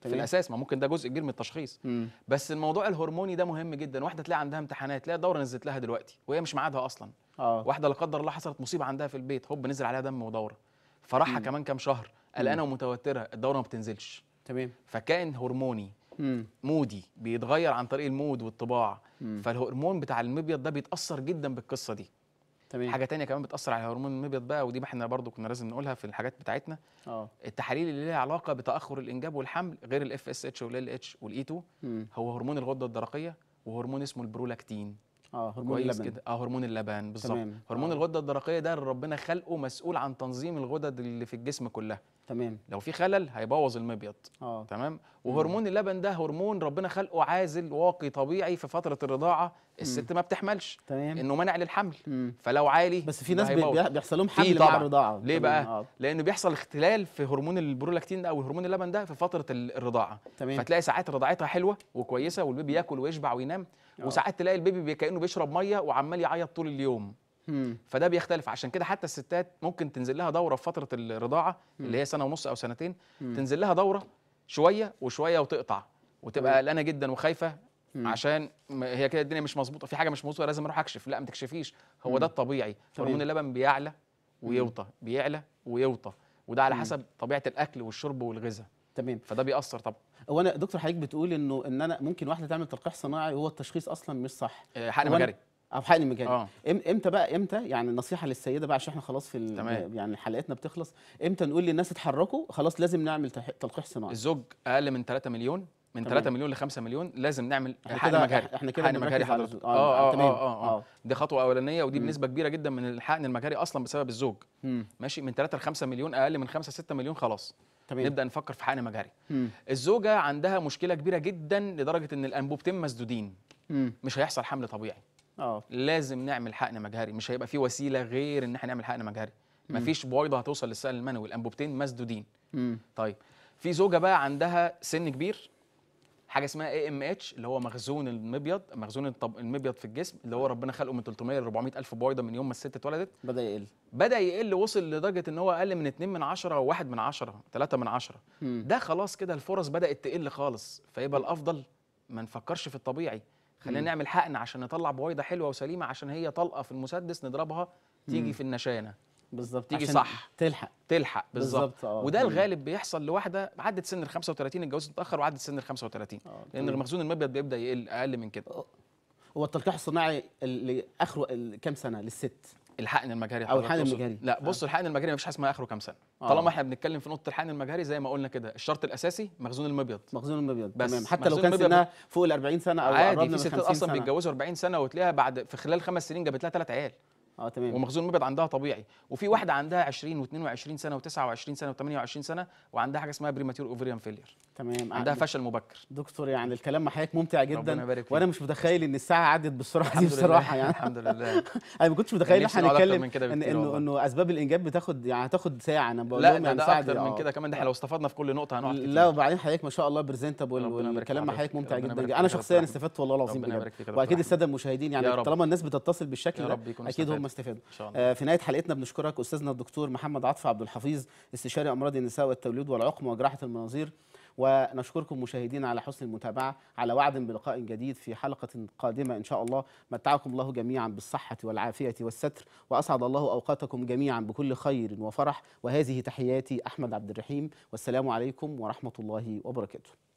في الاساس ما ممكن ده جزء كبير من التشخيص مم. بس الموضوع الهرموني ده مهم جدا واحده تلاقي عندها امتحانات تلاقي الدوره نزلت لها دلوقتي وهي مش ميعادها اصلا أوه. واحده لا قدر الله حصلت مصيبه عندها في البيت هوب نزل عليها دم ودوره فراحها كمان كام شهر قلقانه ومتوتره الدوره ما بتنزلش تمام فكائن هرموني مم. مودي بيتغير عن طريق المود والطباع مم. فالهرمون بتاع المبيض ده بيتاثر جدا بالقصه دي تمام حاجه تانية كمان بتاثر على هرمون المبيض بقى ودي احنا برضو كنا لازم نقولها في الحاجات بتاعتنا أوه. التحاليل اللي ليها علاقه بتاخر الانجاب والحمل غير الاف اس اتش والال اتش والاي 2 e هو هرمون الغده الدرقيه وهرمون اسمه البرولاكتين اه هرمون كويس اللبن كده اه هرمون اللبن بالظبط هرمون آه. الغده الدرقيه ده اللي ربنا خلقه مسؤول عن تنظيم الغدد اللي في الجسم كلها تمام لو في خلل هيبوظ المبيض آه. تمام وهرمون مم. اللبن ده هرمون ربنا خلقه عازل واقي طبيعي في فتره الرضاعه الست مم. ما بتحملش تمام انه منع للحمل مم. فلو عالي بس في ناس بيحصل لهم حمل بعد الرضاعه ليه بقى آه. لانه بيحصل اختلال في هرمون البرولاكتين او هرمون اللبن ده في فتره الرضاعه تمام. فتلاقي ساعات رضاعتها حلوه وكويسه والبيبي ياكل ويشبع وينام آه. وساعات تلاقي البيبي كانه بيشرب ميه وعمال يعيط طول اليوم فده بيختلف عشان كده حتى الستات ممكن تنزل لها دوره في فتره الرضاعه اللي هي سنه ونص او سنتين تنزل لها دوره شويه وشويه وتقطع وتبقى طيب. قلقانه جدا وخايفه عشان هي كده الدنيا مش مظبوطه في حاجه مش مظبوطه لازم اروح اكشف لا ما تكشفيش هو ده الطبيعي هرمون اللبن بيعلى ويوطى بيعلى ويوطى وده على حسب طبيعه الاكل والشرب والغذاء تمام فده بيأثر طبعا هو انا دكتور حضرتك بتقول انه ان انا ممكن واحده تعمل تلقيح صناعي وهو التشخيص اصلا مش صح آه، حقن مجاري او حقن مجاري آه. امتى بقى امتى يعني النصيحه للسيده بقى عشان احنا خلاص في تمام. يعني حلقتنا بتخلص امتى نقول للناس اتحركوا خلاص لازم نعمل تلقيح صناعي الزوج اقل من 3 مليون من تمام. 3 مليون ل 5 مليون لازم نعمل حقن مجاري احنا كده حقن مجاري حضرتك اه اه تمام آه،, اه اه دي خطوه اولانيه ودي بنسبه كبيره جدا من الحقن المجاري اصلا بسبب الزوج ماشي من 3 ل 5 مليون اقل من 5 6 مليون خلاص تمام. نبدا نفكر في حقن مجاري مم. الزوجه عندها مشكله كبيره جدا لدرجه ان الانبوبتين مسدودين مم. مش هيحصل حمل طبيعي اه لازم نعمل حقن مجهري مش هيبقى في وسيله غير ان احنا نعمل حقن مجهري مفيش بويضه هتوصل للسائل المنوي الانبوبتين مسدودين طيب في زوجه بقى عندها سن كبير حاجه اسمها اي ام اتش اللي هو مخزون المبيض مخزون الطب... المبيض في الجسم اللي هو ربنا خلقه من 300 ل 400 الف بويضه من يوم ما الست اتولدت بدا يقل بدا يقل وصل لدرجه ان هو اقل من 2 من 10 و1 من 10 3 من 10 ده خلاص كده الفرص بدات تقل خالص فيبقى الافضل ما نفكرش في الطبيعي خلينا نعمل حقن عشان نطلع بويضه حلوه وسليمه عشان هي طلقه في المسدس نضربها تيجي في النشانه بالظبط تيجي صح تلحق تلحق بالظبط اه. وده الغالب بيحصل لواحده عدت سن ال 35 الجواز متاخر وعدت سن ال 35 أوه. لان طيب. المخزون المبيض بيبدا يقل اقل من كده هو التلقيح الصناعي اللي اخره كام سنه للست الحقن المجهري او الحقن المجهري لا بص آه. الحقن المجهري مفيش حاجه اسمها اخره كام سنه أوه. طالما احنا بنتكلم في نقطه الحقن المجهري زي ما قلنا كده الشرط الاساسي مخزون المبيض مخزون المبيض بس تمام حتى لو كان سنها فوق ال 40 سنه او عادي في ستات اصلا بيتجوزوا 40 سنه وتلاقيها بعد في خلال خمس سنين جابت لها ثلاث عيال اه تمام ومخزون المبيض عندها طبيعي وفي واحده عندها 20 و22 سنه و29 سنه و28 سنه وعندها حاجه اسمها بريماتيور اوفريان فيلير تمام آه، عندها فشل مبكر دكتور يعني الكلام مع حضرتك ممتع جدا ربنا وانا مش متخيل ان الساعه عدت بالسرعه دي بصراحه يعني الحمد لله انا ما كنتش متخيل ان احنا هنتكلم انه انه اسباب الانجاب بتاخد يعني هتاخد ساعه انا بقول لهم يعني ساعه اكتر من آه. كده كمان ده احنا لو استفدنا في كل نقطه هنقعد لا وبعدين حضرتك ما شاء الله بريزنتبل والكلام مع حضرتك ممتع جدا انا شخصيا استفدت والله العظيم واكيد الساده المشاهدين يعني طالما الناس بتتصل بالشكل ده اكيد هم استفادوا آه، في نهايه حلقتنا بنشكرك استاذنا الدكتور محمد عطف عبد الحفيظ استشاري امراض النساء والتوليد والعقم وجراحه المناظير ونشكركم مشاهدينا على حسن المتابعه على وعد بلقاء جديد في حلقه قادمه ان شاء الله متعكم الله جميعا بالصحه والعافيه والستر واسعد الله اوقاتكم جميعا بكل خير وفرح وهذه تحياتي احمد عبد الرحيم والسلام عليكم ورحمه الله وبركاته